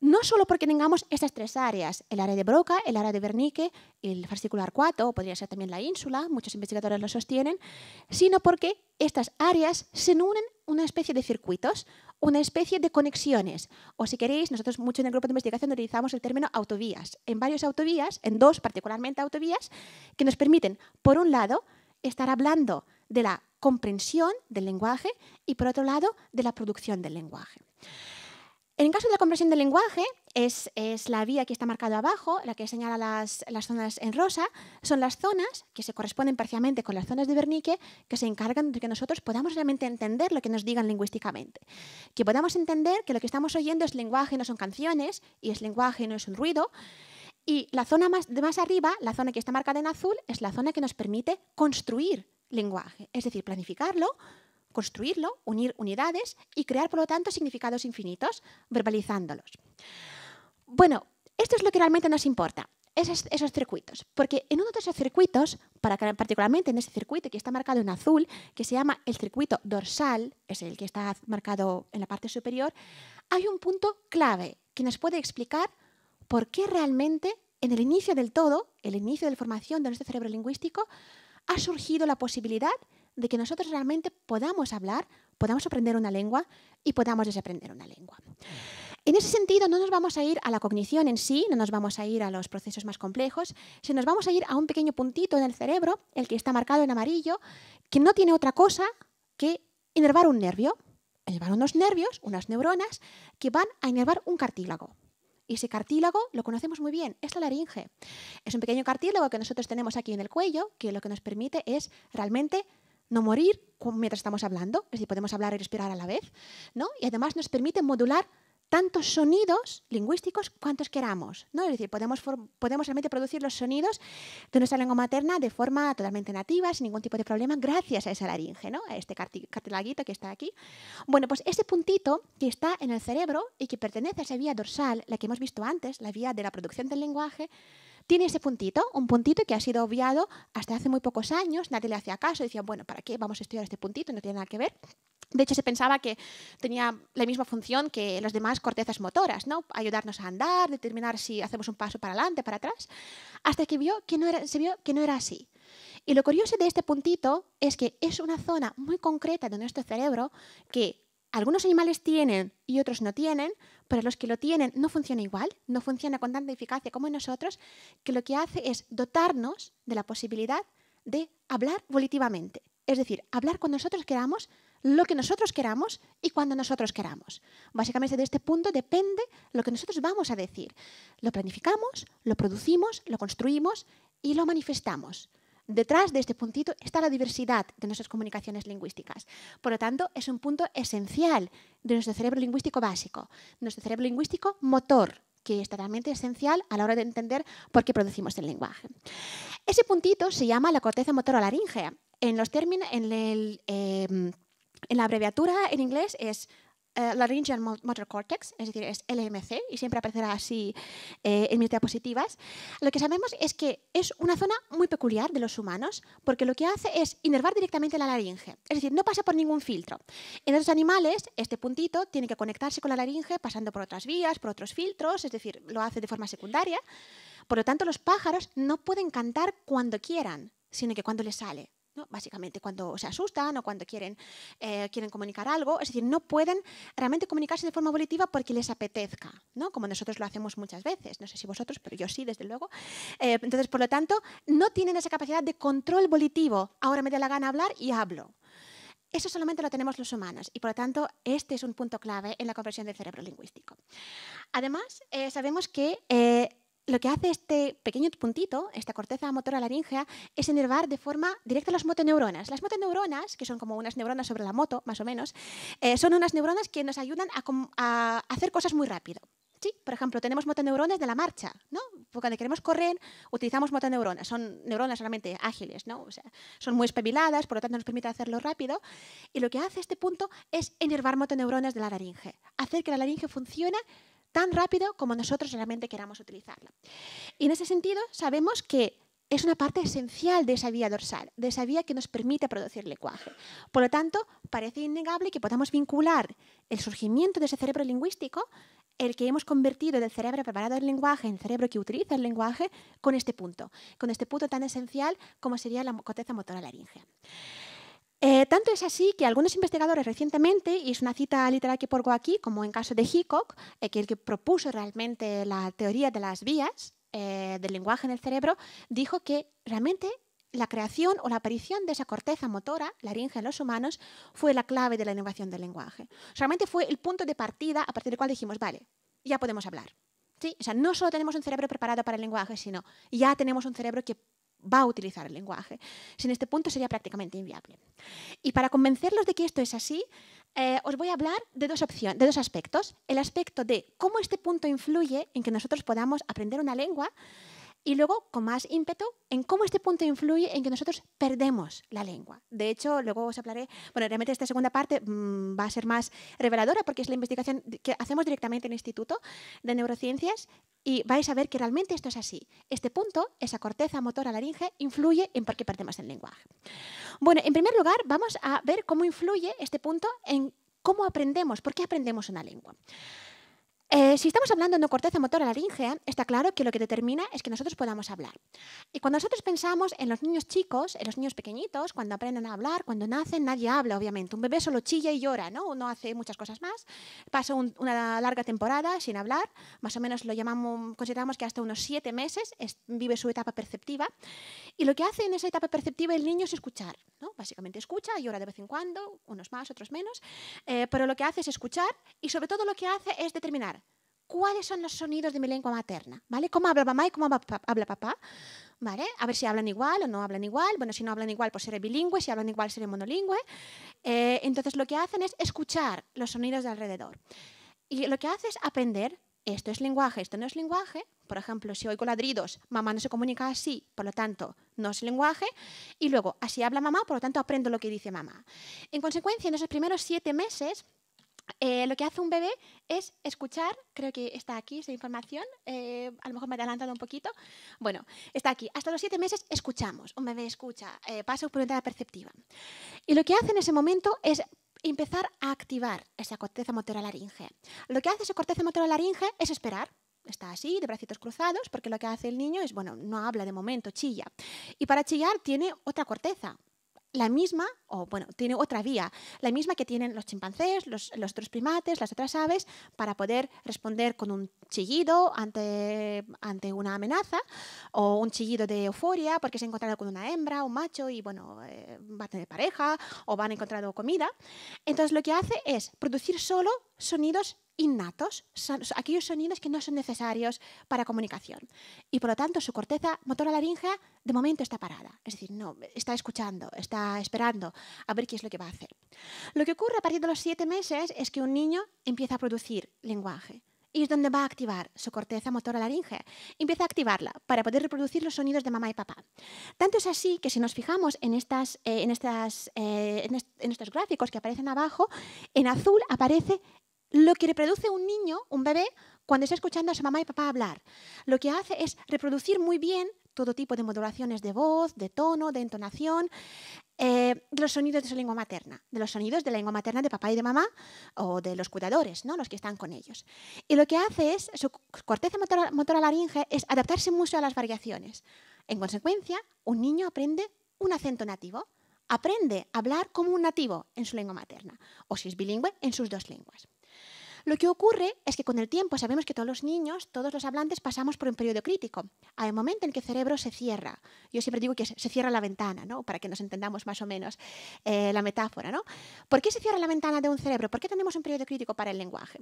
no solo porque tengamos estas tres áreas, el área de Broca, el área de Bernique el fascículo Arcuato, podría ser también la ínsula, muchos investigadores lo sostienen, sino porque estas áreas se unen una especie de circuitos, una especie de conexiones. O si queréis, nosotros mucho en el grupo de investigación utilizamos el término autovías, en varias autovías, en dos particularmente autovías, que nos permiten, por un lado, estar hablando de la comprensión del lenguaje y, por otro lado, de la producción del lenguaje. En el caso de la comprensión del lenguaje, es, la vía que está marcada abajo, la que señala las, zonas en rosa, son las zonas que se corresponden parcialmente con las zonas de Bernique, que se encargan de que nosotros podamos realmente entender lo que nos digan lingüísticamente. Que podamos entender que lo que estamos oyendo es lenguaje, no son canciones, y es lenguaje, no es un ruido. Y la zona más, más arriba, la zona que está marcada en azul, es la zona que nos permite construir lenguaje, es decir, planificarlo, construirlo, unir unidades y crear, por lo tanto, significados infinitos, verbalizándolos. Bueno, esto es lo que realmente nos importa, esos, circuitos. Porque en uno de esos circuitos, para, particularmente en este circuito que está marcado en azul, que se llama el circuito dorsal, es el que está marcado en la parte superior, hay un punto clave que nos puede explicar por qué realmente en el inicio del todo, el inicio de la formación de nuestro cerebro lingüístico, ha surgido la posibilidad de de que nosotros realmente podamos hablar, podamos aprender una lengua y podamos desaprender una lengua. En ese sentido, no nos vamos a ir a la cognición en sí, no nos vamos a ir a los procesos más complejos, sino nos vamos a ir a un pequeño puntito en el cerebro, el que está marcado en amarillo, que no tiene otra cosa que enervar un nervio, inervar unos nervios, unas neuronas, que van a inervar un cartílago. Y ese cartílago lo conocemos muy bien, es la laringe. Es un pequeño cartílago que nosotros tenemos aquí en el cuello, que lo que nos permite es realmente no morir mientras estamos hablando, es decir, podemos hablar y respirar a la vez, ¿no? Y además nos permite modular tantos sonidos lingüísticos cuantos queramos, ¿no? Es decir, podemos, podemos realmente producir los sonidos de nuestra lengua materna de forma totalmente nativa, sin ningún tipo de problema, gracias a esa laringe, ¿no? A este cartilaguito que está aquí. Bueno, pues ese puntito que está en el cerebro y que pertenece a esa vía dorsal, la que hemos visto antes, la vía de la producción del lenguaje, tiene ese puntito, un puntito que ha sido obviado hasta hace muy pocos años, nadie le hacía caso, decían, bueno, ¿para qué vamos a estudiar este puntito? No tiene nada que ver. De hecho, se pensaba que tenía la misma función que las demás cortezas motoras, ¿no? Ayudarnos a andar, determinar si hacemos un paso para adelante, para atrás, hasta que vio que no era, se vio que no era así. Y lo curioso de este puntito es que es una zona muy concreta de nuestro cerebro que algunos animales tienen y otros no tienen, para los que lo tienen no funciona igual, no funciona con tanta eficacia como en nosotros, que lo que hace es dotarnos de la posibilidad de hablar volitivamente. Es decir, hablar cuando nosotros queramos, lo que nosotros queramos y cuando nosotros queramos. Básicamente de este punto depende lo que nosotros vamos a decir. Lo planificamos, lo producimos, lo construimos y lo manifestamos detrás de este puntito está la diversidad de nuestras comunicaciones lingüísticas. Por lo tanto, es un punto esencial de nuestro cerebro lingüístico básico, nuestro cerebro lingüístico motor, que es totalmente esencial a la hora de entender por qué producimos el lenguaje. Ese puntito se llama la corteza motorolaringea. En los términos, em, en la abreviatura en inglés es eh, Laryngeal Motor Cortex, es decir, es LMC, y siempre aparecerá así eh, en mis diapositivas, lo que sabemos es que es una zona muy peculiar de los humanos, porque lo que hace es inervar directamente la laringe, es decir, no pasa por ningún filtro. En otros animales, este puntito tiene que conectarse con la laringe pasando por otras vías, por otros filtros, es decir, lo hace de forma secundaria. Por lo tanto, los pájaros no pueden cantar cuando quieran, sino que cuando les sale básicamente cuando se asustan o cuando quieren, eh, quieren comunicar algo, es decir, no pueden realmente comunicarse de forma volitiva porque les apetezca, ¿no? como nosotros lo hacemos muchas veces, no sé si vosotros, pero yo sí, desde luego. Eh, entonces, por lo tanto, no tienen esa capacidad de control volitivo, ahora me da la gana hablar y hablo. Eso solamente lo tenemos los humanos y por lo tanto este es un punto clave en la comprensión del cerebro lingüístico. Además, eh, sabemos que lo que hace este pequeño puntito, esta corteza motora laríngea, es enervar de forma directa las motoneuronas. Las motoneuronas, que son como unas neuronas sobre la moto, más o menos, eh, son unas neuronas que nos ayudan a, hacer cosas muy rápido. Sí, por ejemplo, tenemos motoneuronas de la marcha, ¿no? Pues cuando queremos correr, utilizamos motoneuronas. Son neuronas realmente ágiles, ¿no? son muy espabiladas, por lo tanto nos permite hacerlo rápido. Y lo que hace este punto es enervar motoneuronas de la laringe, hacer que la laringe funcione tan rápido como nosotros realmente queramos utilizarla. Y en ese sentido, sabemos que es una parte esencial de esa vía dorsal, de esa vía que nos permite producir lenguaje. Por lo tanto, parece innegable que podamos vincular el surgimiento de ese cerebro lingüístico, el que hemos convertido del cerebro preparado al lenguaje en cerebro que utiliza el lenguaje, con este punto, con este punto tan esencial como sería la corteza motora laringea. Eh, tanto es así que algunos investigadores recientemente, y es una cita literal que pongo aquí, como en caso de Hickok, eh, que el que propuso realmente la teoría de las vías eh, del lenguaje en el cerebro, dijo que realmente la creación o la aparición de esa corteza motora, laringe en los humanos, fue la clave de la innovación del lenguaje. Realmente fue el punto de partida a partir del cual dijimos, vale, ya podemos hablar. O sea, no solo tenemos un cerebro preparado para el lenguaje, sino ya tenemos un cerebro que va a utilizar el lenguaje. Sin este punto sería prácticamente inviable. Y para convencerlos de que esto es así, eh, os voy a hablar de dos, opciones, de dos aspectos. El aspecto de cómo este punto influye en que nosotros podamos aprender una lengua y luego con más ímpetu en cómo este punto influye en que nosotros perdemos la lengua. De hecho, luego os hablaré, bueno, realmente esta segunda parte mm, va a ser más reveladora porque es la investigación que hacemos directamente en el Instituto de Neurociencias y vais a ver que realmente esto es así. Este punto, esa corteza motora laringe, influye en por qué perdemos el lenguaje. Bueno, en primer lugar, vamos a ver cómo influye este punto en cómo aprendemos, por qué aprendemos una lengua. Eh, si estamos hablando de corteza motora laríngea, está claro que lo que determina es que nosotros podamos hablar. Y cuando nosotros pensamos en los niños chicos, en los niños pequeñitos, cuando aprenden a hablar, cuando nacen, nadie habla, obviamente. Un bebé solo chilla y llora, ¿no? Uno hace muchas cosas más. Pasa una larga temporada sin hablar, más o menos lo llamamos, consideramos que hasta unos siete meses vive su etapa perceptiva. Y lo que hace en esa etapa perceptiva el niño es escuchar, ¿no? Básicamente escucha, llora de vez en cuando, unos más, otros menos, eh, pero lo que hace es escuchar y sobre todo lo que hace es determinar cuáles son los sonidos de mi lengua materna, ¿vale? ¿Cómo habla mamá y cómo habla papá? ¿Vale? A ver si hablan igual o no hablan igual. Bueno, si no hablan igual, pues seré bilingüe, si hablan igual, seré monolingüe. Eh, entonces, lo que hacen es escuchar los sonidos de alrededor. Y lo que hace es aprender, esto es lenguaje, esto no es lenguaje. Por ejemplo, si oigo ladridos, mamá no se comunica así, por lo tanto, no es lenguaje. Y luego, así habla mamá, por lo tanto, aprendo lo que dice mamá. En consecuencia, en esos primeros siete meses, eh, lo que hace un bebé es escuchar, creo que está aquí esa información, eh, a lo mejor me he adelantado un poquito. Bueno, está aquí. Hasta los siete meses escuchamos, un bebé escucha, eh, pasa por entrada perceptiva. Y lo que hace en ese momento es empezar a activar esa corteza motora laringe. Lo que hace esa corteza motora laringe es esperar, está así, de bracitos cruzados, porque lo que hace el niño es, bueno, no habla de momento, chilla. Y para chillar tiene otra corteza, la misma, o bueno, tiene otra vía, la misma que tienen los chimpancés, los, otros primates, las otras aves, para poder responder con un chillido ante, ante una amenaza o un chillido de euforia porque se ha encontrado con una hembra, o macho y bueno, eh, va a tener pareja o van a encontrar comida. Entonces lo que hace es producir solo sonidos innatos, son aquellos sonidos que no son necesarios para comunicación. Y por lo tanto, su corteza motora laringea de momento está parada. Es decir, no, está escuchando, está esperando a ver qué es lo que va a hacer. Lo que ocurre a partir de los siete meses es que un niño empieza a producir lenguaje. Y es donde va a activar su corteza motora laringea. Empieza a activarla para poder reproducir los sonidos de mamá y papá. Tanto es así que si nos fijamos en, estas, eh, en, estas, eh, en estos gráficos que aparecen abajo, en azul aparece lo que reproduce un niño, un bebé, cuando está escuchando a su mamá y papá hablar. Lo que hace es reproducir muy bien todo tipo de modulaciones de voz, de tono, de entonación, eh, de los sonidos de su lengua materna, de los sonidos de la lengua materna de papá y de mamá o de los cuidadores, ¿no? los que están con ellos. Y lo que hace es, su corteza motora laringe es adaptarse mucho a las variaciones. En consecuencia, un niño aprende un acento nativo, aprende a hablar como un nativo en su lengua materna, o si es bilingüe, en sus dos lenguas. Lo que ocurre es que con el tiempo sabemos que todos los niños, todos los hablantes, pasamos por un periodo crítico. Hay un momento en que el cerebro se cierra. Yo siempre digo que se cierra la ventana, ¿no? Para que nos entendamos más o menos eh, la metáfora, ¿no? ¿Por qué se cierra la ventana de un cerebro? ¿Por qué tenemos un periodo crítico para el lenguaje?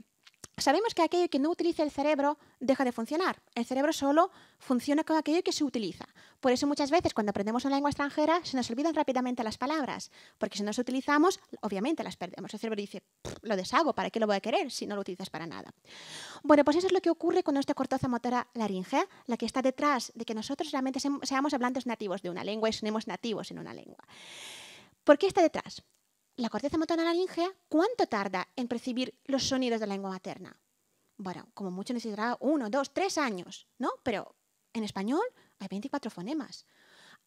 Sabemos que aquello que no utiliza el cerebro deja de funcionar. El cerebro solo funciona con aquello que se utiliza. Por eso muchas veces cuando aprendemos una lengua extranjera se nos olvidan rápidamente las palabras, porque si no las utilizamos, obviamente las perdemos. El cerebro dice, lo deshago, ¿para qué lo voy a querer si no lo utilizas para nada? Bueno, pues eso es lo que ocurre con nuestra cortoza motora laringea, la que está detrás de que nosotros realmente seamos hablantes nativos de una lengua y sonemos nativos en una lengua. ¿Por qué está detrás? la corteza motora laríngea, ¿cuánto tarda en percibir los sonidos de la lengua materna? Bueno, como mucho necesitará uno, dos, tres años, ¿no? Pero en español hay 24 fonemas.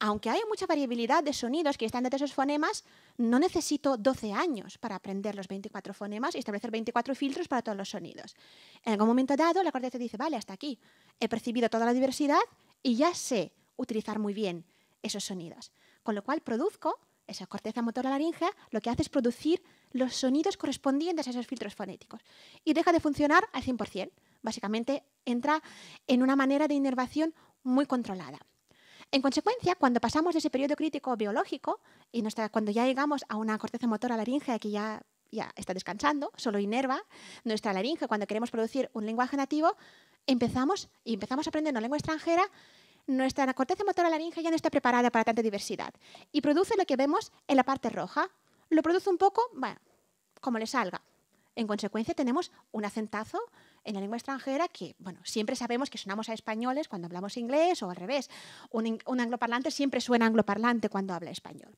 Aunque hay mucha variabilidad de sonidos que están dentro de esos fonemas, no necesito 12 años para aprender los 24 fonemas y establecer 24 filtros para todos los sonidos. En algún momento dado, la corteza dice, vale, hasta aquí. He percibido toda la diversidad y ya sé utilizar muy bien esos sonidos. Con lo cual, produzco esa corteza motora laringea lo que hace es producir los sonidos correspondientes a esos filtros fonéticos y deja de funcionar al 100%. Básicamente entra en una manera de inervación muy controlada. En consecuencia, cuando pasamos de ese periodo crítico biológico y nuestra, cuando ya llegamos a una corteza motora laringea que ya, ya está descansando, solo inerva nuestra laringe cuando queremos producir un lenguaje nativo, empezamos y empezamos a aprender una lengua extranjera nuestra corteza motora laringe ya no está preparada para tanta diversidad y produce lo que vemos en la parte roja. Lo produce un poco, como le salga. En consecuencia, tenemos un acentazo en la lengua extranjera que, bueno, siempre sabemos que sonamos a españoles cuando hablamos inglés o al revés. Un, un angloparlante siempre suena angloparlante cuando habla español.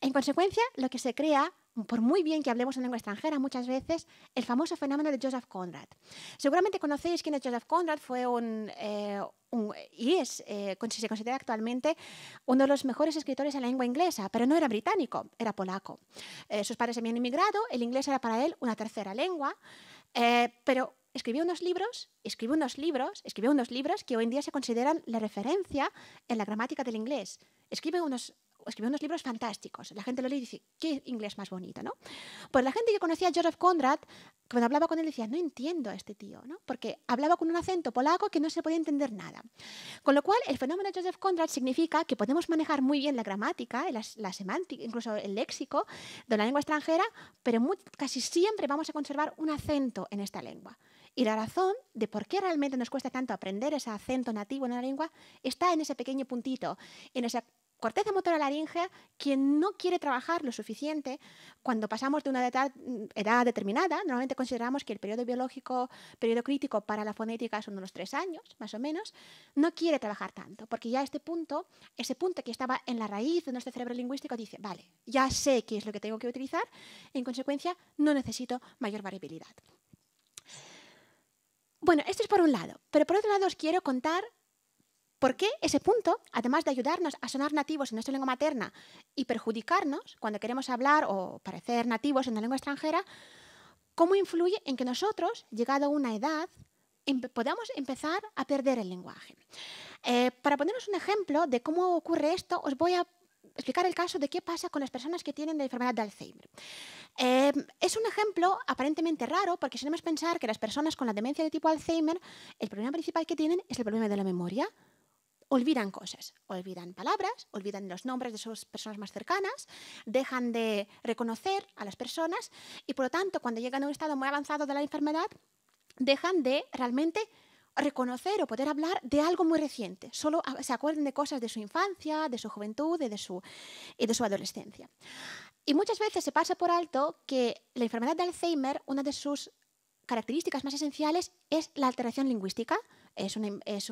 En consecuencia, lo que se crea por muy bien que hablemos en lengua extranjera muchas veces, el famoso fenómeno de Joseph Conrad. Seguramente conocéis quién es Joseph Conrad, fue un, eh, y es, si eh, se considera actualmente uno de los mejores escritores en la lengua inglesa, pero no era británico, era polaco. Eh, sus padres habían emigrado, el inglés era para él una tercera lengua, pero escribió unos libros, escribió unos libros, escribió unos libros que hoy en día se consideran la referencia en la gramática del inglés. Escribe unos escribió unos libros fantásticos. La gente lo lee y dice, qué inglés más bonito, ¿no? Pues la gente que conocía a Joseph Conrad, cuando hablaba con él decía, no entiendo a este tío, ¿no? Porque hablaba con un acento polaco que no se podía entender nada. Con lo cual, el fenómeno de Joseph Conrad significa que podemos manejar muy bien la gramática, la, semántica, incluso el léxico de la lengua extranjera, pero casi siempre vamos a conservar un acento en esta lengua. Y la razón de por qué realmente nos cuesta tanto aprender ese acento nativo en la lengua está en ese pequeño puntito, en esa corteza motora laríngea, quien no quiere trabajar lo suficiente, cuando pasamos de una mm, edad, determinada, normalmente consideramos que el periodo biológico, periodo crítico para la fonética son unos tres años, más o menos, no quiere trabajar tanto, porque ya este punto, ese punto que estaba en la raíz de nuestro cerebro lingüístico, dice, vale, ya sé qué es lo que tengo que utilizar, en consecuencia no necesito mayor variabilidad. Bueno, esto es por un lado, pero por otro lado os quiero contar ¿Por qué ese punto, además de ayudarnos a sonar nativos en nuestra lengua materna y perjudicarnos cuando queremos hablar o parecer nativos en la lengua extranjera, cómo influye en que nosotros, llegado a una edad, podamos empezar a perder el lenguaje? Eh, para ponernos un ejemplo de cómo ocurre esto, os voy a explicar el caso de qué pasa con las personas que tienen la enfermedad de Alzheimer. Eh, es un ejemplo aparentemente raro porque solemos pensar que las personas con la demencia de tipo Alzheimer, el problema principal que tienen es el problema de la memoria olvidan cosas, olvidan palabras, olvidan los nombres de sus personas más cercanas, dejan de reconocer a las personas y por lo tanto cuando llegan a un estado muy avanzado de la enfermedad, dejan de realmente reconocer o poder hablar de algo muy reciente. Solo se acuerdan de cosas de su infancia, de su juventud y de su, de su adolescencia. Y muchas veces se pasa por alto que la enfermedad de Alzheimer, una de sus características más esenciales es la alteración lingüística, es, una, es,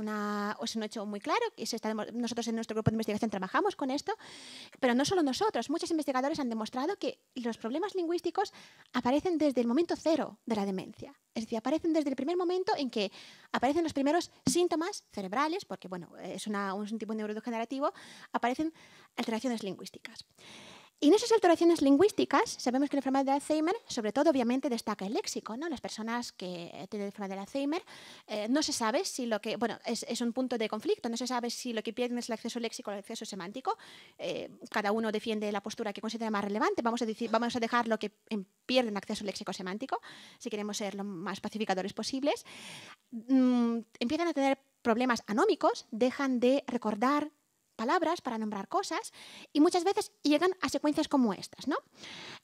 un hecho muy claro. que nosotros en nuestro grupo de investigación trabajamos con esto, pero no solo nosotros. Muchos investigadores han demostrado que los problemas lingüísticos aparecen desde el momento cero de la demencia. Es decir, aparecen desde el primer momento en que aparecen los primeros síntomas cerebrales, porque bueno, es, un tipo neurodegenerativo, aparecen alteraciones lingüísticas. Y en esas alteraciones lingüísticas sabemos que la enfermedad de Alzheimer, sobre todo obviamente, destaca el léxico. ¿no? Las personas que tienen enfermedad de Alzheimer eh, no se sabe si lo que, bueno, es, un punto de conflicto, no se sabe si lo que pierden es el acceso léxico o el acceso semántico. Eh, cada uno defiende la postura que considera más relevante. Vamos a, dejar lo que em, pierden acceso léxico semántico, si queremos ser lo más pacificadores posibles. Mm, empiezan a tener problemas anómicos, dejan de recordar palabras, para nombrar cosas, y muchas veces llegan a secuencias como estas, ¿no?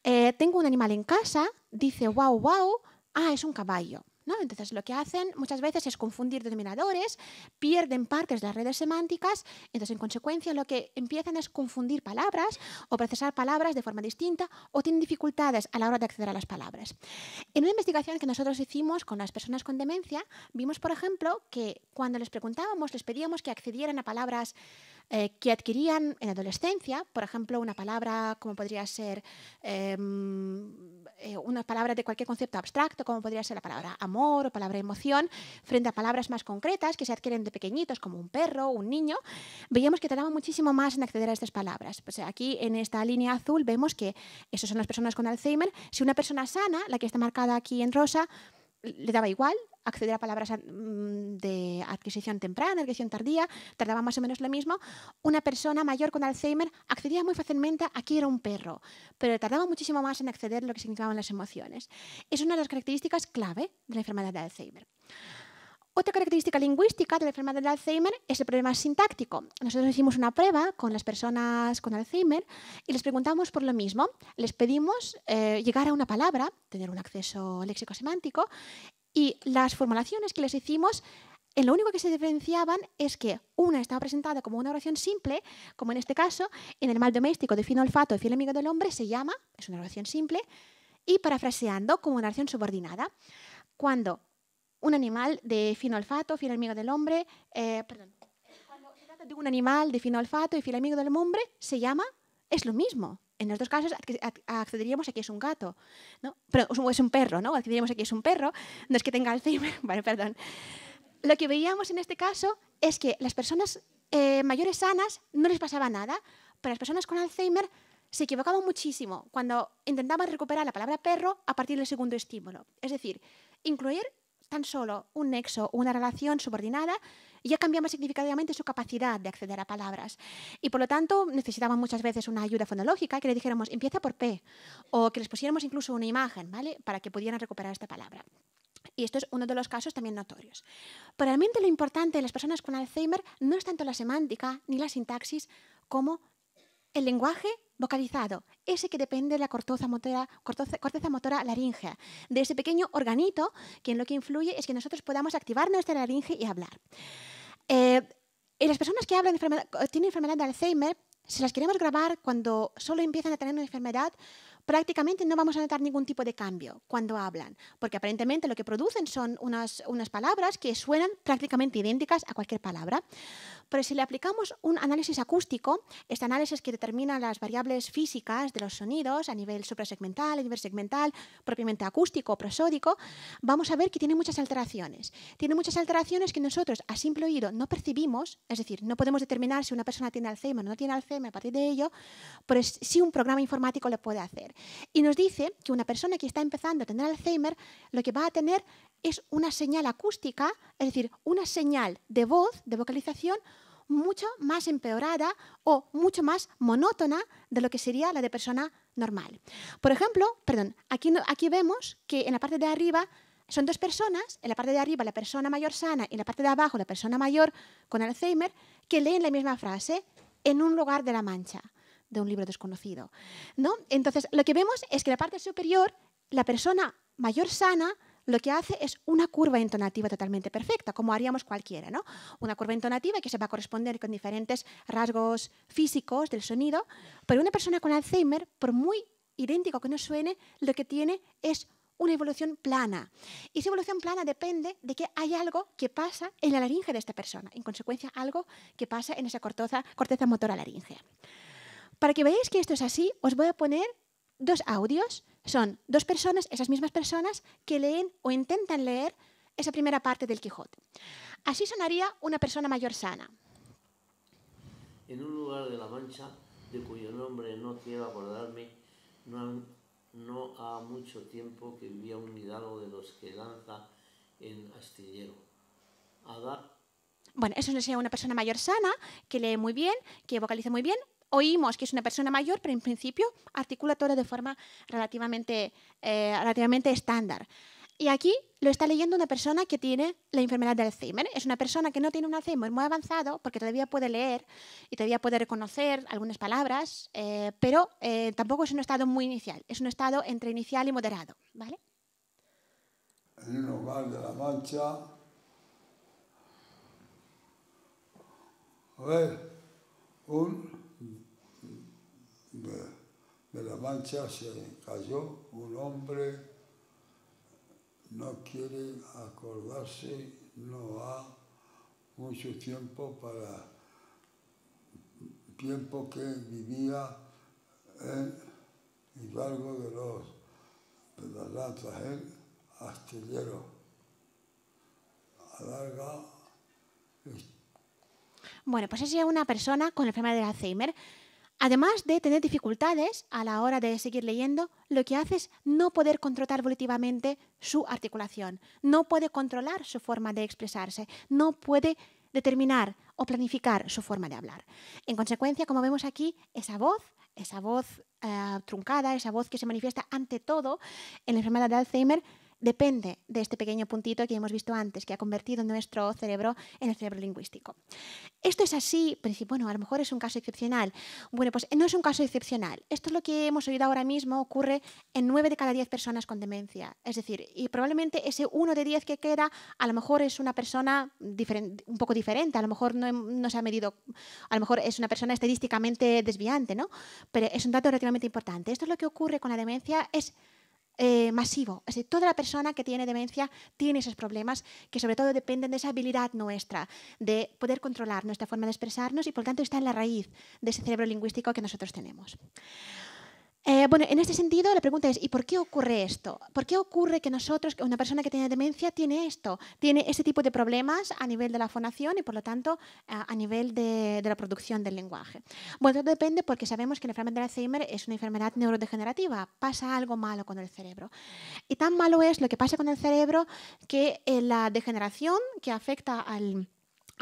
Eh, tengo un animal en casa, dice wow, wow, ah, es un caballo. ¿No? Entonces lo que hacen muchas veces es confundir denominadores, pierden partes de las redes semánticas, entonces en consecuencia lo que empiezan es confundir palabras o procesar palabras de forma distinta o tienen dificultades a la hora de acceder a las palabras. En una investigación que nosotros hicimos con las personas con demencia, vimos por ejemplo que cuando les preguntábamos, les pedíamos que accedieran a palabras eh, que adquirían en adolescencia, por ejemplo, una palabra como podría ser em, eh, una palabra de cualquier concepto abstracto, como podría ser la palabra amor o palabra emoción, frente a palabras más concretas que se adquieren de pequeñitos, como un perro, o un niño, veíamos que tardaban muchísimo más en acceder a estas palabras. aquí en esta línea azul vemos que esas son las personas con Alzheimer. Si una persona sana, la que está marcada aquí en rosa, le daba igual acceder a palabras mm, de adquisición temprana, adquisición tardía, tardaba más o menos lo mismo. Una persona mayor con Alzheimer accedía muy fácilmente a era un perro, pero tardaba muchísimo más en acceder a lo que significaban las emociones. Es una de las características clave de la enfermedad de Alzheimer. Otra característica lingüística de la enfermedad de Alzheimer es el problema sintáctico. Nosotros hicimos una prueba con las personas con Alzheimer y les preguntamos por lo mismo. Les pedimos eh, llegar a una palabra, tener un acceso léxico semántico, y las formulaciones que les hicimos, en lo único que se diferenciaban es que una estaba presentada como una oración simple, como en este caso, en el mal doméstico de fino olfato y fiel amigo del hombre se llama, es una oración simple, y parafraseando como una oración subordinada, cuando un animal de fino olfato, fiel amigo del hombre, eh, perdón, cuando se trata de un animal de fino olfato y fiel amigo del hombre se llama, es lo mismo, en los dos casos accederíamos a que es un gato, ¿no? Pero es un perro, ¿no? Accederíamos a que es un perro, no es que tenga Alzheimer, vale, perdón. Lo que veíamos en este caso es que las personas eh, mayores sanas no les pasaba nada, pero las personas con Alzheimer se equivocaban muchísimo cuando intentaban recuperar la palabra perro a partir del segundo estímulo. Es decir, incluir tan solo un nexo, una relación subordinada, y ya cambiaba significativamente su capacidad de acceder a palabras. Y por lo tanto necesitaban muchas veces una ayuda fonológica que le dijéramos empieza por P o que les pusiéramos incluso una imagen, ¿vale? Para que pudieran recuperar esta palabra. Y esto es uno de los casos también notorios. Pero realmente lo importante de las personas con Alzheimer no es tanto la semántica ni la sintaxis como el lenguaje vocalizado, ese que depende de la corteza motora, cortoza motora laringe, de ese pequeño organito que en lo que influye es que nosotros podamos activar nuestra laringe y hablar. Eh, y las personas que hablan eh, tienen enfermedad de Alzheimer, si las queremos grabar cuando solo empiezan a tener una enfermedad, prácticamente no vamos a notar ningún tipo de cambio cuando hablan, porque aparentemente lo que producen son unas, unas palabras que suenan prácticamente idénticas a cualquier palabra. Pero si le aplicamos un análisis acústico, este análisis que determina las variables físicas de los sonidos a nivel suprasegmental, a nivel segmental, propiamente acústico, o prosódico, vamos a ver que tiene muchas alteraciones. Tiene muchas alteraciones que nosotros a simple oído no percibimos, es decir, no podemos determinar si una persona tiene Alzheimer o no tiene Alzheimer a partir de ello, pero sí un programa informático lo puede hacer. Y nos dice que una persona que está empezando a tener Alzheimer, lo que va a tener es una señal acústica, es decir, una señal de voz, de vocalización, mucho más empeorada o mucho más monótona de lo que sería la de persona normal. Por ejemplo, perdón, aquí, aquí vemos que en la parte de arriba son dos personas, en la parte de arriba la persona mayor sana y en la parte de abajo la persona mayor con Alzheimer, que leen la misma frase en un lugar de la mancha de un libro desconocido. ¿no? Entonces, lo que vemos es que en la parte superior la persona mayor sana lo que hace es una curva entonativa totalmente perfecta, como haríamos cualquiera, ¿no? Una curva entonativa que se va a corresponder con diferentes rasgos físicos del sonido, pero una persona con Alzheimer, por muy idéntico que no suene, lo que tiene es una evolución plana. Y esa evolución plana depende de que hay algo que pasa en la laringe de esta persona, en consecuencia algo que pasa en esa corteza, corteza motora laringe. Para que veáis que esto es así, os voy a poner dos audios son dos personas, esas mismas personas, que leen o intentan leer esa primera parte del Quijote. Así sonaría una persona mayor sana. En un lugar de la Mancha, de cuyo nombre no quiero acordarme, no ha mucho tiempo que vivía un hidalgo de los que lanza en astillero. Adar... Bueno, eso sería una persona mayor sana, que lee muy bien, que vocaliza muy bien oímos que es una persona mayor, pero en principio articula todo de forma relativamente, eh, relativamente estándar. Y aquí lo está leyendo una persona que tiene la enfermedad de Alzheimer. Es una persona que no tiene un Alzheimer muy avanzado porque todavía puede leer y todavía puede reconocer algunas palabras, eh, pero eh, tampoco es un estado muy inicial. Es un estado entre inicial y moderado. ¿vale? En un de la mancha. A ver, un de la Mancha se cayó un hombre, no quiere acordarse, no ha mucho tiempo para tiempo que vivía en Hidalgo de los de las Lanzas, en Astillero. Bueno, pues es una persona con el problema de Alzheimer Además de tener dificultades a la hora de seguir leyendo, lo que hace es no poder controlar volitivamente su articulación, no puede controlar su forma de expresarse, no puede determinar o planificar su forma de hablar. En consecuencia, como vemos aquí, esa voz, esa voz eh, truncada, esa voz que se manifiesta ante todo en la enfermedad de Alzheimer, depende de este pequeño puntito que hemos visto antes, que ha convertido nuestro cerebro en el cerebro lingüístico. Esto es así, pero bueno, a lo mejor es un caso excepcional. Bueno, pues no es un caso excepcional. Esto es lo que hemos oído ahora mismo, ocurre en 9 de cada 10 personas con demencia. Es decir, y probablemente ese 1 de 10 que queda, a lo mejor es una persona un poco diferente, a lo mejor no, se ha medido, a lo mejor es una persona estadísticamente desviante, ¿no? Pero es un dato relativamente importante. Esto es lo que ocurre con la demencia, es eh, masivo. Es decir, toda la persona que tiene demencia tiene esos problemas que sobre todo dependen de esa habilidad nuestra, de poder controlar nuestra forma de expresarnos y por tanto está en la raíz de ese cerebro lingüístico que nosotros tenemos. Eh, bueno, en este sentido, la pregunta es, ¿y por qué ocurre esto? ¿Por qué ocurre que nosotros, una persona que tiene demencia, tiene esto? Tiene este tipo de problemas a nivel de la fonación y, por lo tanto, a nivel de, la producción del lenguaje. Bueno, todo depende porque sabemos que la enfermedad de Alzheimer es una enfermedad neurodegenerativa. Pasa algo malo con el cerebro. Y tan malo es lo que pasa con el cerebro que eh, la degeneración que afecta al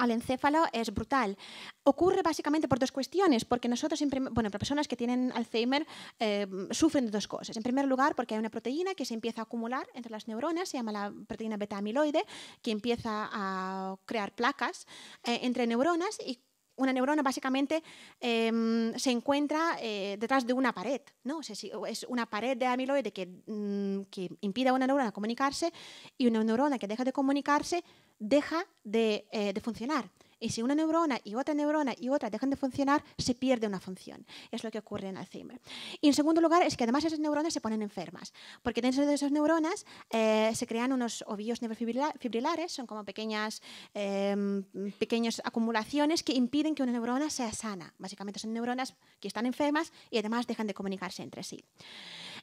al encéfalo es brutal. Ocurre básicamente por dos cuestiones, porque nosotros, bueno, personas que tienen Alzheimer eh, sufren de dos cosas. En primer lugar, porque hay una proteína que se empieza a acumular entre las neuronas, se llama la proteína beta amiloide, que empieza a crear placas eh, entre neuronas y una neurona básicamente em, se encuentra eh, detrás de una pared, ¿no? si es una pared de amiloide que, mm, que impide a una neurona comunicarse y una neurona que deja de comunicarse deja eh, de, funcionar. Y si una neurona y otra neurona y otra dejan de funcionar, se pierde una función. Es lo que ocurre en Alzheimer. Y en segundo lugar, es que además esas neuronas se ponen enfermas, porque dentro de esas neuronas eh, se crean unos ovillos neurofibrilares, son como pequeñas, em, pequeñas acumulaciones que impiden que una neurona sea sana. Básicamente son neuronas que están enfermas y además dejan de comunicarse entre sí.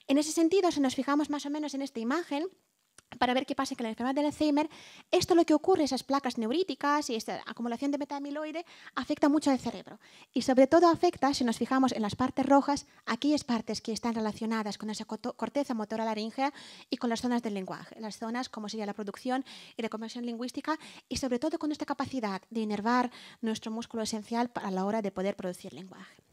En ese sentido, si nos fijamos más o menos en esta imagen, para ver qué pasa con la enfermedad del Alzheimer, esto lo que ocurre, esas placas neuríticas y esta acumulación de metamiloide, afecta mucho al cerebro. Y sobre todo afecta, si nos fijamos en las partes rojas, aquellas partes que están relacionadas con esa corteza motora laringea y con las zonas del lenguaje, las zonas como sería la producción y la conversión lingüística, y sobre todo con nuestra capacidad de inervar nuestro músculo esencial para la hora de poder producir lenguaje.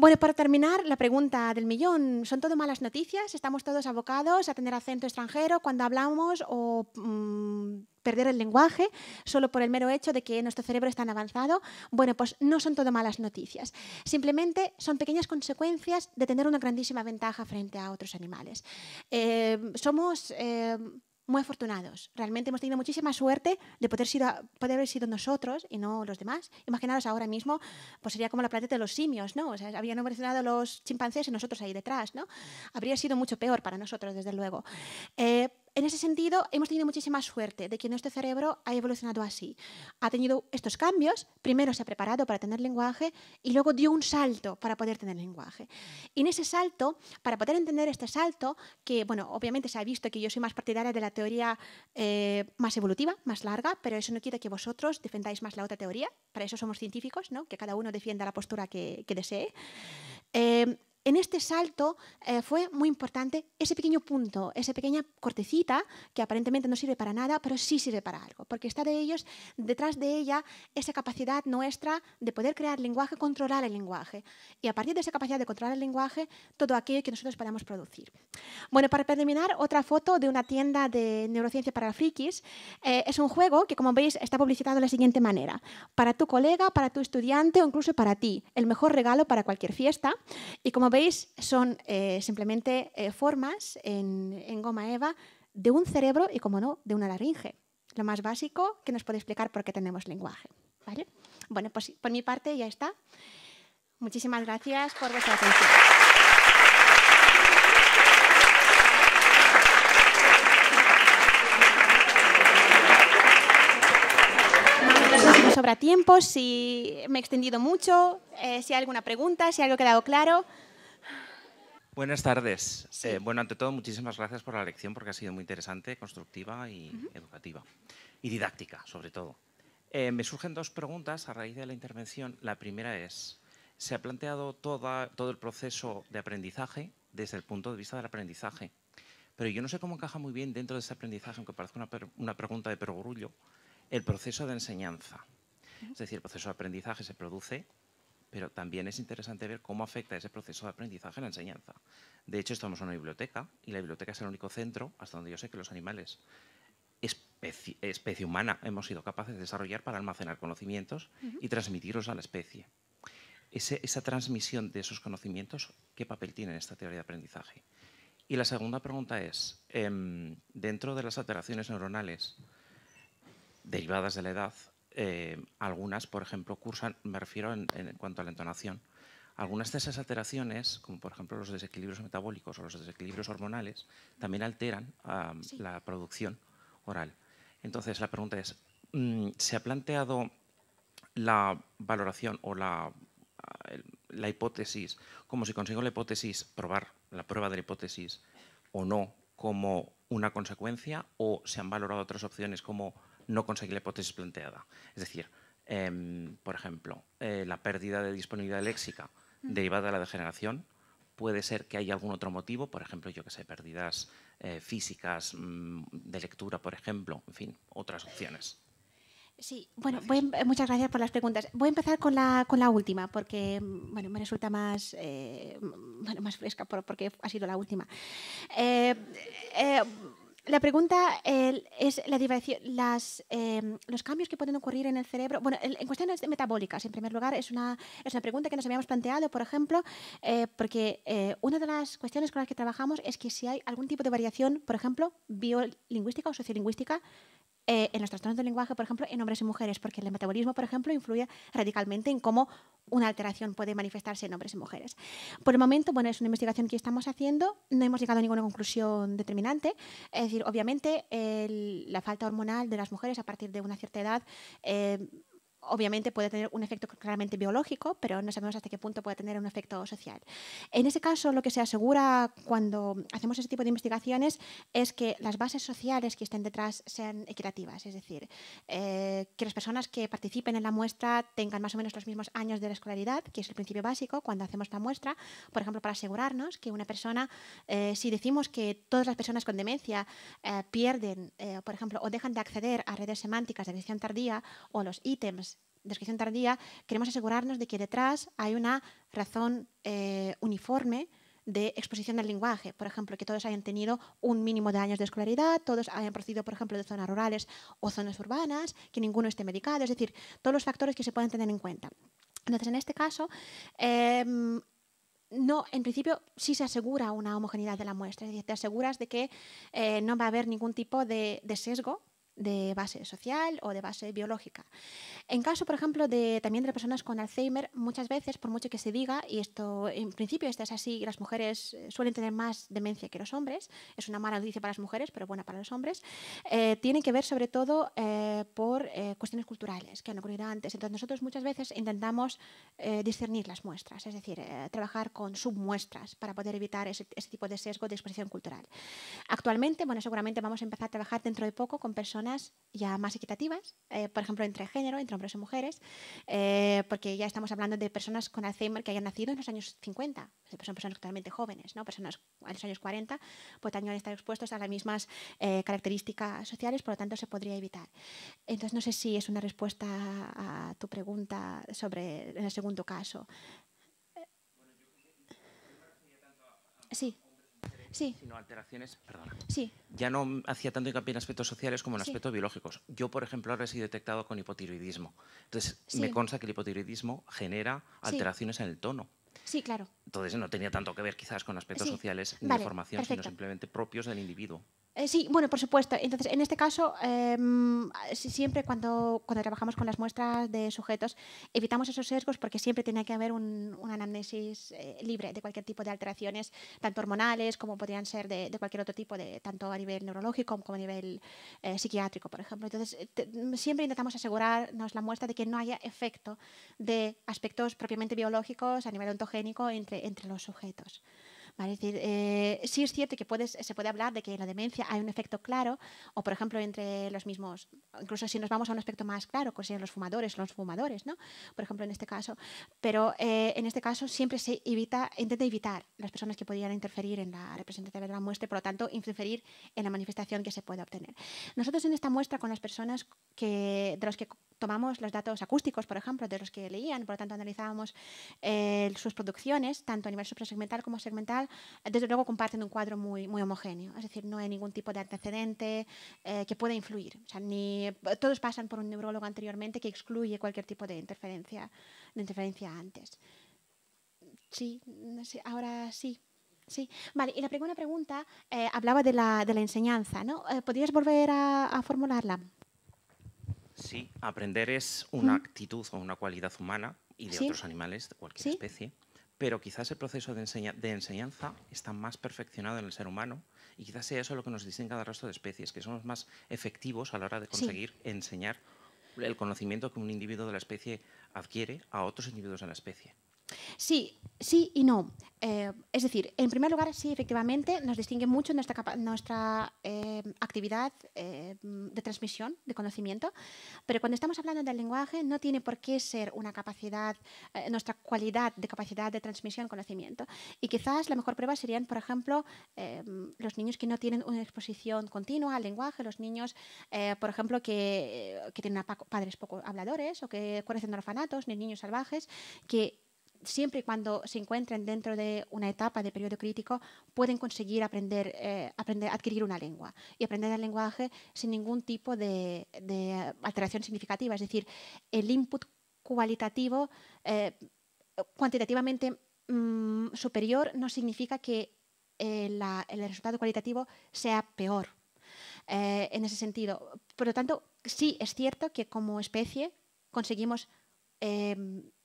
Bueno, para terminar, la pregunta del millón. ¿Son todo malas noticias? ¿Estamos todos abocados a tener acento extranjero cuando hablamos o mm, perder el lenguaje solo por el mero hecho de que nuestro cerebro está tan avanzado? Bueno, pues no son todo malas noticias. Simplemente son pequeñas consecuencias de tener una grandísima ventaja frente a otros animales. Eh, somos... Eh, muy afortunados. Realmente hemos tenido muchísima suerte de poder, haber sido nosotros y no los demás. Imaginaros ahora mismo, pues sería como la planeta de los simios, ¿no? O sea, habían evolucionado los chimpancés y nosotros ahí detrás, ¿no? Habría sido mucho peor para nosotros, desde luego. Eh, en ese sentido, hemos tenido muchísima suerte de que nuestro cerebro ha evolucionado así. Ha tenido estos cambios, primero se ha preparado para tener lenguaje y luego dio un salto para poder tener lenguaje. Y en ese salto, para poder entender este salto, que, bueno, obviamente se ha visto que yo soy más partidaria de la teoría eh, más evolutiva, más larga, pero eso no quiere que vosotros defendáis más la otra teoría, para eso somos científicos, ¿no? que cada uno defienda la postura que, desee. Eh, en este salto eh, fue muy importante ese pequeño punto, esa pequeña cortecita que aparentemente no sirve para nada, pero sí sirve para algo, porque está de ellos, detrás de ella, esa capacidad nuestra de poder crear lenguaje, controlar el lenguaje. Y a partir de esa capacidad de controlar el lenguaje, todo aquello que nosotros podamos producir. Bueno, para terminar, otra foto de una tienda de neurociencia para frikis. Eh, es un juego que, como veis, está publicitado de la siguiente manera. Para tu colega, para tu estudiante o incluso para ti. El mejor regalo para cualquier fiesta. Y como veis, son eh, simplemente eh, formas en, goma eva de un cerebro y, como no, de una laringe. Lo más básico que nos puede explicar por qué tenemos lenguaje. Bueno, pues por mi parte ya está. Muchísimas gracias por vuestra atención. sobra tiempo, si me he extendido mucho, eh, si hay alguna pregunta, si algo ha quedado claro. Buenas tardes. Eh, bueno, ante todo, muchísimas gracias por la lección porque ha sido muy interesante, constructiva y educativa. Y didáctica, sobre todo. Eh, me surgen dos preguntas a raíz de la intervención. La primera es, ¿se ha planteado todo el proceso de aprendizaje desde el punto de vista del aprendizaje? Pero yo no sé cómo encaja muy bien dentro de ese aprendizaje, aunque parezca una, pregunta de perogrullo, el proceso de enseñanza. Es decir, el proceso de aprendizaje se produce pero también es interesante ver cómo afecta ese proceso de aprendizaje en la enseñanza. De hecho, estamos en una biblioteca y la biblioteca es el único centro hasta donde yo sé que los animales, especie, humana, hemos sido capaces de desarrollar para almacenar conocimientos y transmitirlos a la especie. esa transmisión de esos conocimientos, ¿qué papel tiene en esta teoría de aprendizaje? Y la segunda pregunta es, em, dentro de las alteraciones neuronales derivadas de la edad, eh, algunas, por ejemplo, cursan, me refiero en, cuanto a la entonación, algunas de esas alteraciones, como por ejemplo los desequilibrios metabólicos o los desequilibrios hormonales, también alteran ah, la producción oral. Entonces, la pregunta es, mm, ¿se ha planteado la valoración o la, ah, la hipótesis, como si consigo la hipótesis, probar la prueba de la hipótesis o no como una consecuencia, o se han valorado otras opciones como no conseguir la hipótesis planteada. Es decir, em, por ejemplo, eh, la pérdida de disponibilidad léxica mm. derivada de la degeneración puede ser que haya algún otro motivo, por ejemplo, yo que sé, pérdidas eh, físicas mm, de lectura, por ejemplo, en fin, otras opciones. Sí, bueno, em, muchas gracias por las preguntas. Voy a empezar con la, última, porque bueno, me resulta más, eh, más fresca porque ha sido la última la pregunta es la las, em, los cambios que pueden ocurrir en el cerebro. Bueno, en cuestiones metabólicas, en primer lugar, es una, es pregunta que nos habíamos planteado, por ejemplo, eh, porque eh, una de las cuestiones con las que trabajamos es que si hay algún tipo de variación, por ejemplo, biolingüística o sociolingüística, eh, en los trastornos del lenguaje, por ejemplo, en hombres y mujeres, porque el metabolismo, por ejemplo, influye radicalmente en cómo una alteración puede manifestarse en hombres y mujeres. Por el momento, bueno, es una investigación que estamos haciendo, no hemos llegado a ninguna conclusión determinante, es decir, obviamente la falta hormonal de las mujeres a partir de una cierta edad eh, obviamente puede tener un efecto claramente biológico, pero no sabemos hasta qué punto puede tener un efecto social. En ese caso, lo que se asegura cuando hacemos ese tipo de investigaciones es que las bases sociales que estén detrás sean equitativas, es decir, eh, que las personas que participen en la muestra tengan más o menos los mismos años de la escolaridad, que es el principio básico cuando hacemos la muestra, por ejemplo, para asegurarnos que una persona, eh, si decimos que todas las personas con demencia eh, pierden, por ejemplo, o dejan de acceder a redes semánticas de decisión tardía o los ítems descripción tardía, queremos asegurarnos de que detrás hay una razón eh, uniforme de exposición del lenguaje. Por ejemplo, que todos hayan tenido un mínimo de años de escolaridad, todos hayan procedido, por ejemplo, de zonas rurales o zonas urbanas, que ninguno esté medicado, es decir, todos los factores que se pueden tener en cuenta. Entonces, en este caso, em, no, en principio sí se asegura una homogeneidad de la muestra, es te aseguras de que eh, no va a haber ningún tipo de sesgo de base social o de base biológica. En caso, por ejemplo, de, también de personas con Alzheimer, muchas veces, por mucho que se diga, y esto en principio esto es así, las mujeres eh, suelen tener más demencia que los hombres, es una mala noticia para las mujeres, pero buena para los hombres, eh, tienen que ver sobre todo eh, por eh, cuestiones culturales que han ocurrido antes. Entonces nosotros muchas veces intentamos discernir las muestras, es decir, trabajar con submuestras para poder evitar ese, tipo de sesgo de exposición cultural. Actualmente, bueno, seguramente vamos a empezar a trabajar dentro de poco con personas ya más equitativas, eh, por ejemplo, entre género, entre hombres y mujeres, eh, porque ya estamos hablando de personas con Alzheimer que hayan nacido en los años 50, son personas totalmente jóvenes, ¿no? personas en los años 40, pues también están expuestos a las mismas eh, características sociales, por lo tanto se podría evitar. Entonces, no sé si es una respuesta a tu pregunta sobre el segundo caso. sí. Sí. Sino alteraciones, Sí. Ya no hacía tanto hincapié en aspectos sociales como en aspectos biológicos. Yo, por ejemplo, ahora he sido detectado con hipotiroidismo. Entonces, me consta que el hipotiroidismo genera alteraciones en el tono. Sí, claro. Entonces no tenía tanto que ver quizás con aspectos sociales ni de formación, sino simplemente propios del individuo. Eh, sí, bueno, por supuesto. Entonces, en este caso, em, siempre cuando, trabajamos con las muestras de sujetos, evitamos esos sesgos porque siempre tiene que haber un, una anamnesis eh, libre de cualquier tipo de alteraciones, tanto hormonales como podrían ser de, cualquier otro tipo, de, tanto a nivel neurológico como a nivel eh, psiquiátrico, por ejemplo. Entonces, mm, siempre intentamos asegurarnos la muestra de que no haya efecto de aspectos propiamente biológicos a nivel ontogénico entre los sujetos. ¿vale? Es decir, eh, sí es cierto que puedes, se puede hablar de que en la demencia hay un efecto claro, o por ejemplo entre los mismos, incluso si nos vamos a un aspecto más claro, que pues sean los fumadores, los fumadores, ¿no? Por ejemplo, en este caso. Pero eh, en este caso siempre se evita, intenta evitar las personas que podrían interferir en la representación de la muestra y por lo tanto interferir en la manifestación que se puede obtener. Nosotros en esta muestra con las personas que, de los que tomamos los datos acústicos, por ejemplo, de los que leían, por lo tanto analizábamos eh, sus producciones, tanto a nivel suprasegmental como segmental, desde luego comparten un cuadro muy, muy homogéneo, es decir, no hay ningún tipo de antecedente eh, que pueda influir, todos pasan por un neurólogo anteriormente que excluye cualquier tipo de interferencia, de interferencia antes. Sí, ahora sí. Sí, vale. Y la primera pregunta eh, hablaba de la, enseñanza, ¿no? ¿Podrías volver a formularla? sí. Aprender es una actitud o una cualidad humana y de otros animales, de cualquier especie. Pero quizás el proceso de, enseñanza está más perfeccionado en el ser humano y quizás sea eso lo que nos distingue del resto de especies, que somos más efectivos a la hora de conseguir enseñar el conocimiento que un individuo de la especie adquiere a otros individuos de la especie. Sí, sí y no. Eh, es decir, en primer lugar, sí, efectivamente, nos distingue mucho nuestra, nuestra eh, actividad eh, de transmisión de conocimiento, pero cuando estamos hablando del lenguaje no tiene por qué ser una capacidad, nuestra cualidad de capacidad de transmisión de conocimiento. Y quizás la mejor prueba serían, por ejemplo, los niños que no tienen una exposición continua al lenguaje, los niños, por ejemplo, que, tienen padres poco habladores o que conocen orfanatos, ni niños salvajes, que siempre y cuando se encuentren dentro de una etapa de periodo crítico, pueden conseguir aprender, eh, aprender adquirir una lengua y aprender el lenguaje sin ningún tipo de, alteración significativa. Es decir, el input cualitativo, eh, cuantitativamente mm, superior, no significa que eh, el resultado cualitativo sea peor en ese sentido. Por lo tanto, sí es cierto que como especie conseguimos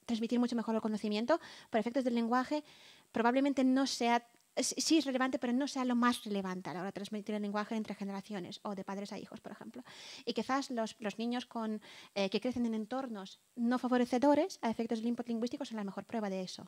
transmitir mucho mejor el conocimiento, por efectos del lenguaje probablemente no sea, sí es relevante, pero no sea lo más relevante a la hora de transmitir el lenguaje entre generaciones o de padres a hijos, por ejemplo. Y quizás los, niños con, eh, que crecen en entornos no favorecedores a efectos del input lingüístico son la mejor prueba de eso.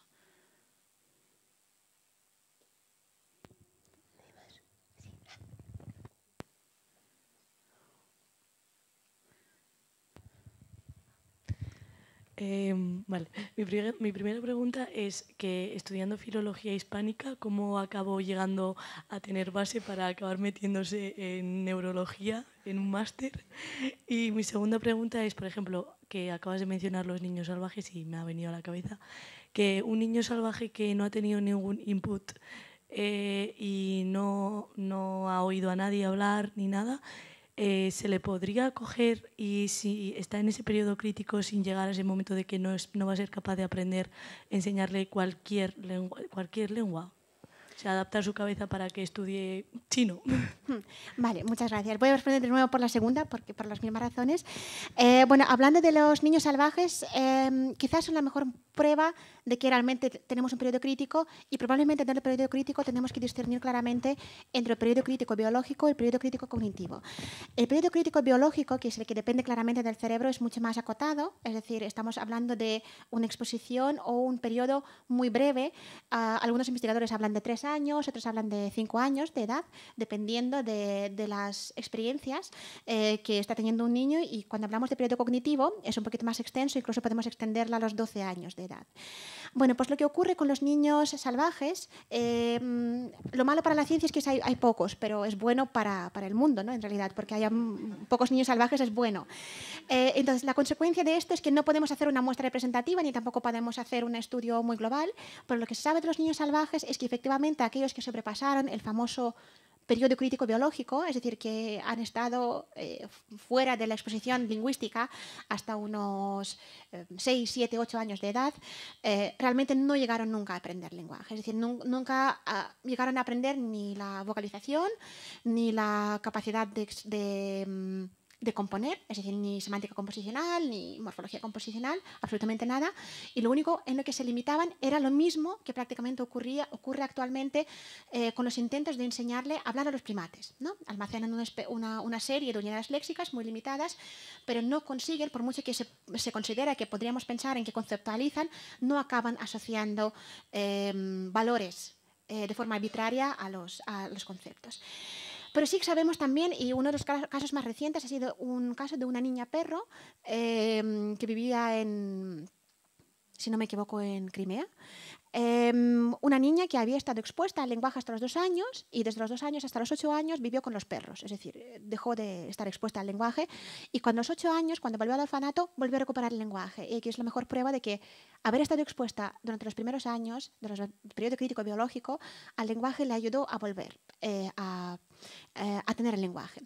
Em, vale, mi, mi, primera pregunta es que estudiando filología hispánica, ¿cómo acabó llegando a tener base para acabar metiéndose en neurología, en un máster? Y mi segunda pregunta es, por ejemplo, que acabas de mencionar los niños salvajes y me ha venido a la cabeza, que un niño salvaje que no ha tenido ningún input eh, y no, no ha oído a nadie hablar ni nada, eh, se le podría coger y si está en ese periodo crítico sin llegar a ese momento de que no, no va a ser capaz de aprender, enseñarle cualquier cualquier lengua adaptar su cabeza para que estudie chino. Vale, muchas gracias. Voy a responder de nuevo por la segunda, porque por las mismas razones. Eh, bueno, hablando de los niños salvajes, em, quizás son la mejor prueba de que realmente tenemos un periodo crítico y probablemente en el periodo crítico tenemos que discernir claramente entre el periodo crítico biológico y el periodo crítico cognitivo. El periodo crítico biológico, que es el que depende claramente del cerebro, es mucho más acotado, es decir, estamos hablando de una exposición o un periodo muy breve. Ah, algunos investigadores hablan de tres años otros hablan de 5 años de edad, dependiendo de, las experiencias eh, que está teniendo un niño. Y cuando hablamos de periodo cognitivo, es un poquito más extenso, incluso podemos extenderla a los 12 años de edad. Bueno, pues lo que ocurre con los niños salvajes, eh, lo malo para la ciencia es que hay, pocos, pero es bueno para, el mundo, ¿no? En realidad, porque hay pocos niños salvajes es bueno. Eh, entonces, la consecuencia de esto es que no podemos hacer una muestra representativa ni tampoco podemos hacer un estudio muy global, pero lo que se sabe de los niños salvajes es que efectivamente aquellos que sobrepasaron el famoso periodo crítico biológico, es decir, que han estado eh, fuera de la exposición lingüística hasta unos 6, 7, 8 años de edad, eh, realmente no llegaron nunca a aprender lenguaje. Es decir, nunca ah, llegaron a aprender ni la vocalización, ni la capacidad de mm, de componer, es decir, ni semántica composicional, ni morfología composicional, absolutamente nada, y lo único en lo que se limitaban era lo mismo que prácticamente ocurre actualmente eh, con los intentos de enseñarle a hablar a los primates. ¿no? Almacenan una, serie de unidades léxicas muy limitadas, pero no consiguen, por mucho que se, se considera que podríamos pensar en que conceptualizan, no acaban asociando eh, valores eh, de forma arbitraria a los, a los conceptos. Pero sí que sabemos también, y uno de los casos más recientes ha sido un caso de una niña perro em, que vivía en, si no me equivoco, en Crimea. Em, una niña que había estado expuesta al lenguaje hasta los dos años y desde los dos años hasta los ocho años vivió con los perros, es decir, eh, dejó de estar expuesta al lenguaje y cuando los ocho años, cuando volvió al orfanato, volvió a recuperar el lenguaje y aquí es la mejor prueba de que haber estado expuesta durante los primeros años, durante el periodo crítico biológico, al lenguaje le ayudó a volver eh, a eh, a tener el lenguaje.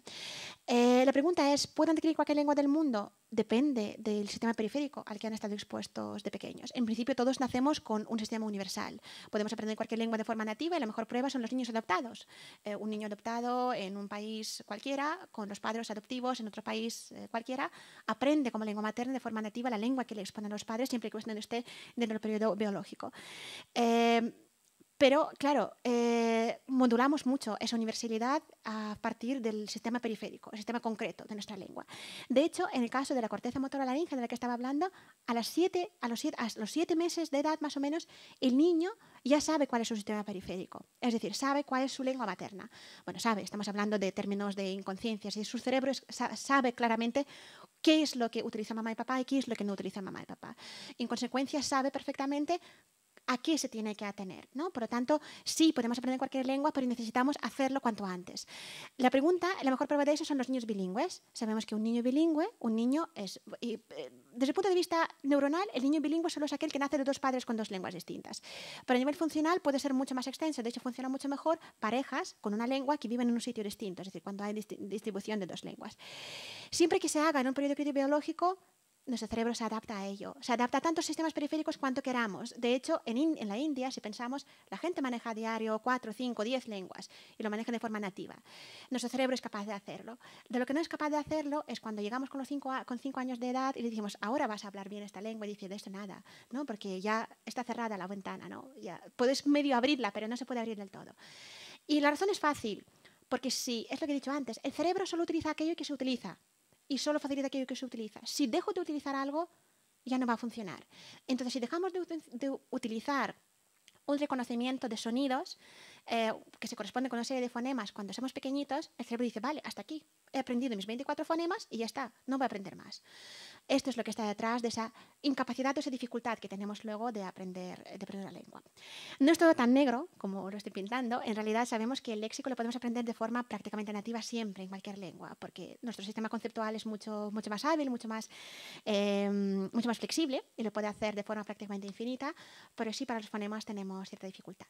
Eh, la pregunta es, ¿pueden adquirir cualquier lengua del mundo? Depende del sistema periférico al que han estado expuestos de pequeños. En principio todos nacemos con un sistema universal. Podemos aprender cualquier lengua de forma nativa y la mejor prueba son los niños adoptados. Eh, un niño adoptado en un país cualquiera, con los padres adoptivos en otro país cualquiera, aprende como lengua materna de forma nativa la lengua que le exponen los padres siempre que cuando esté dentro del periodo biológico. Pero, claro, eh, modulamos mucho esa universalidad a partir del sistema periférico, el sistema concreto de nuestra lengua. De hecho, en el caso de la corteza motora laringe de la que estaba hablando, a, a, los siete, los meses de edad más o menos, el niño ya sabe cuál es su sistema periférico, es decir, sabe cuál es su lengua materna. Bueno, sabe, estamos hablando de términos de inconsciencia, si su cerebro sabe claramente qué es lo que utiliza mamá y papá y qué es lo que no utiliza mamá y papá. En consecuencia, sabe perfectamente qué se tiene que atener. ¿no? Por lo tanto, sí, podemos aprender cualquier lengua, pero necesitamos hacerlo cuanto antes. La pregunta, la mejor prueba de eso son los niños bilingües. Sabemos que un niño bilingüe, un niño es... Eh, desde el punto de vista neuronal, el niño bilingüe solo es aquel que nace de dos padres con dos lenguas distintas. Pero a nivel funcional puede ser mucho más extenso. De hecho, funciona mucho mejor parejas con una lengua que viven en un sitio distinto, es decir, cuando hay distribución de dos lenguas. Siempre que se haga en un periodo crítico biológico, nuestro cerebro se adapta a ello. Se adapta a tantos sistemas periféricos cuanto queramos. De hecho, en, la India, si pensamos, la gente maneja a diario 4, 5, 10 lenguas y lo maneja de forma nativa. Nuestro cerebro es capaz de hacerlo. De lo que no es capaz de hacerlo es cuando llegamos con los 5 con cinco años de edad y le decimos, ahora vas a hablar bien esta lengua, y dice, de esto nada, ¿no? porque ya está cerrada la ventana. ¿no? Ya, puedes medio abrirla, pero no se puede abrir del todo. Y la razón es fácil, porque si, es lo que he dicho antes, el cerebro solo utiliza aquello que se utiliza y solo facilita aquello que se utiliza. Si dejo de utilizar algo, ya no va a funcionar. Entonces, si dejamos de, utilizar un reconocimiento de sonidos eh, que se corresponde con una serie de fonemas cuando somos pequeñitos, el cerebro dice, vale, hasta aquí, he aprendido mis 24 fonemas y ya está, no voy a aprender más. Esto es lo que está detrás de esa incapacidad o esa dificultad que tenemos luego de aprender, eh, de aprender la lengua. No es todo tan negro como lo estoy pintando. En realidad sabemos que el léxico lo podemos aprender de forma prácticamente nativa siempre en cualquier lengua, porque nuestro sistema conceptual es mucho, mucho más hábil, mucho más, em, mucho más flexible y lo puede hacer de forma prácticamente infinita, pero sí para los fonemas tenemos cierta dificultad.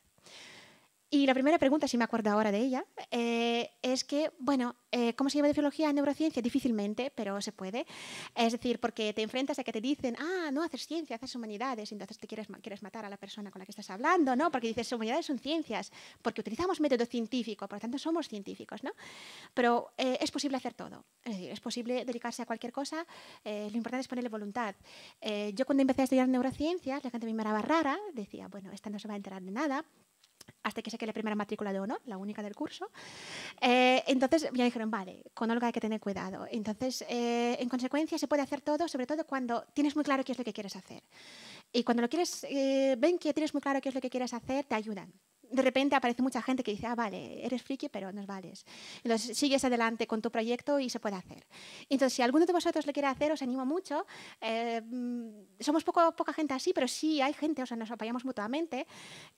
Y la primera pregunta, si me acuerdo ahora de ella, eh, es que, bueno, eh, ¿cómo se llama de biología a neurociencia? Difícilmente, pero se puede. Es decir, porque te enfrentas a que te dicen, ah, no haces ciencia, haces humanidades, y entonces te quieres, quieres matar a la persona con la que estás hablando, ¿no? Porque dices, humanidades son ciencias, porque utilizamos método científico, por lo tanto somos científicos, ¿no? Pero eh, es posible hacer todo. Es decir, es posible dedicarse a cualquier cosa, lo importante es ponerle voluntad. yo cuando empecé a estudiar neurociencias, la gente me miraba rara, decía, bueno, esta no se va a enterar de nada hasta que saqué la primera matrícula de honor, la única del curso. Eh, entonces ya dijeron, vale, con Olga hay que tener cuidado. Entonces, eh, en consecuencia, se puede hacer todo, sobre todo cuando tienes muy claro qué es lo que quieres hacer. Y cuando lo quieres, eh, ven que tienes muy claro qué es lo que quieres hacer, te ayudan de repente aparece mucha gente que dice, ah, vale, eres friki, pero nos vales. Entonces, sigues adelante con tu proyecto y se puede hacer. Entonces, si alguno de vosotros lo quiere hacer, os animo mucho. Eh, mm, somos poca gente así, pero sí hay gente, o sea, nos apoyamos mutuamente.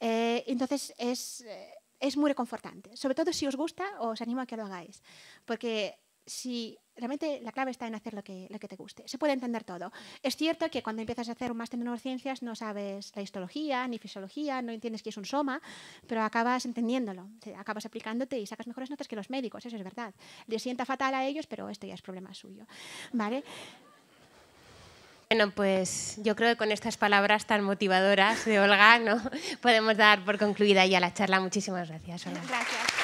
Eh, entonces, es, eh, es muy reconfortante. Sobre todo si os gusta, os animo a que lo hagáis. Porque si realmente la clave está en hacer lo que, lo que te guste. Se puede entender todo. Es cierto que cuando empiezas a hacer un máster en neurociencias no sabes la histología ni fisiología, no entiendes qué es un soma, pero acabas entendiéndolo, acabas aplicándote y sacas mejores notas que los médicos, eso es verdad. Le sienta fatal a ellos, pero esto ya es problema suyo. Bueno, pues yo creo que con estas palabras tan motivadoras de Olga ¿no? podemos dar por concluida ya la charla. Muchísimas gracias. Olga. Gracias.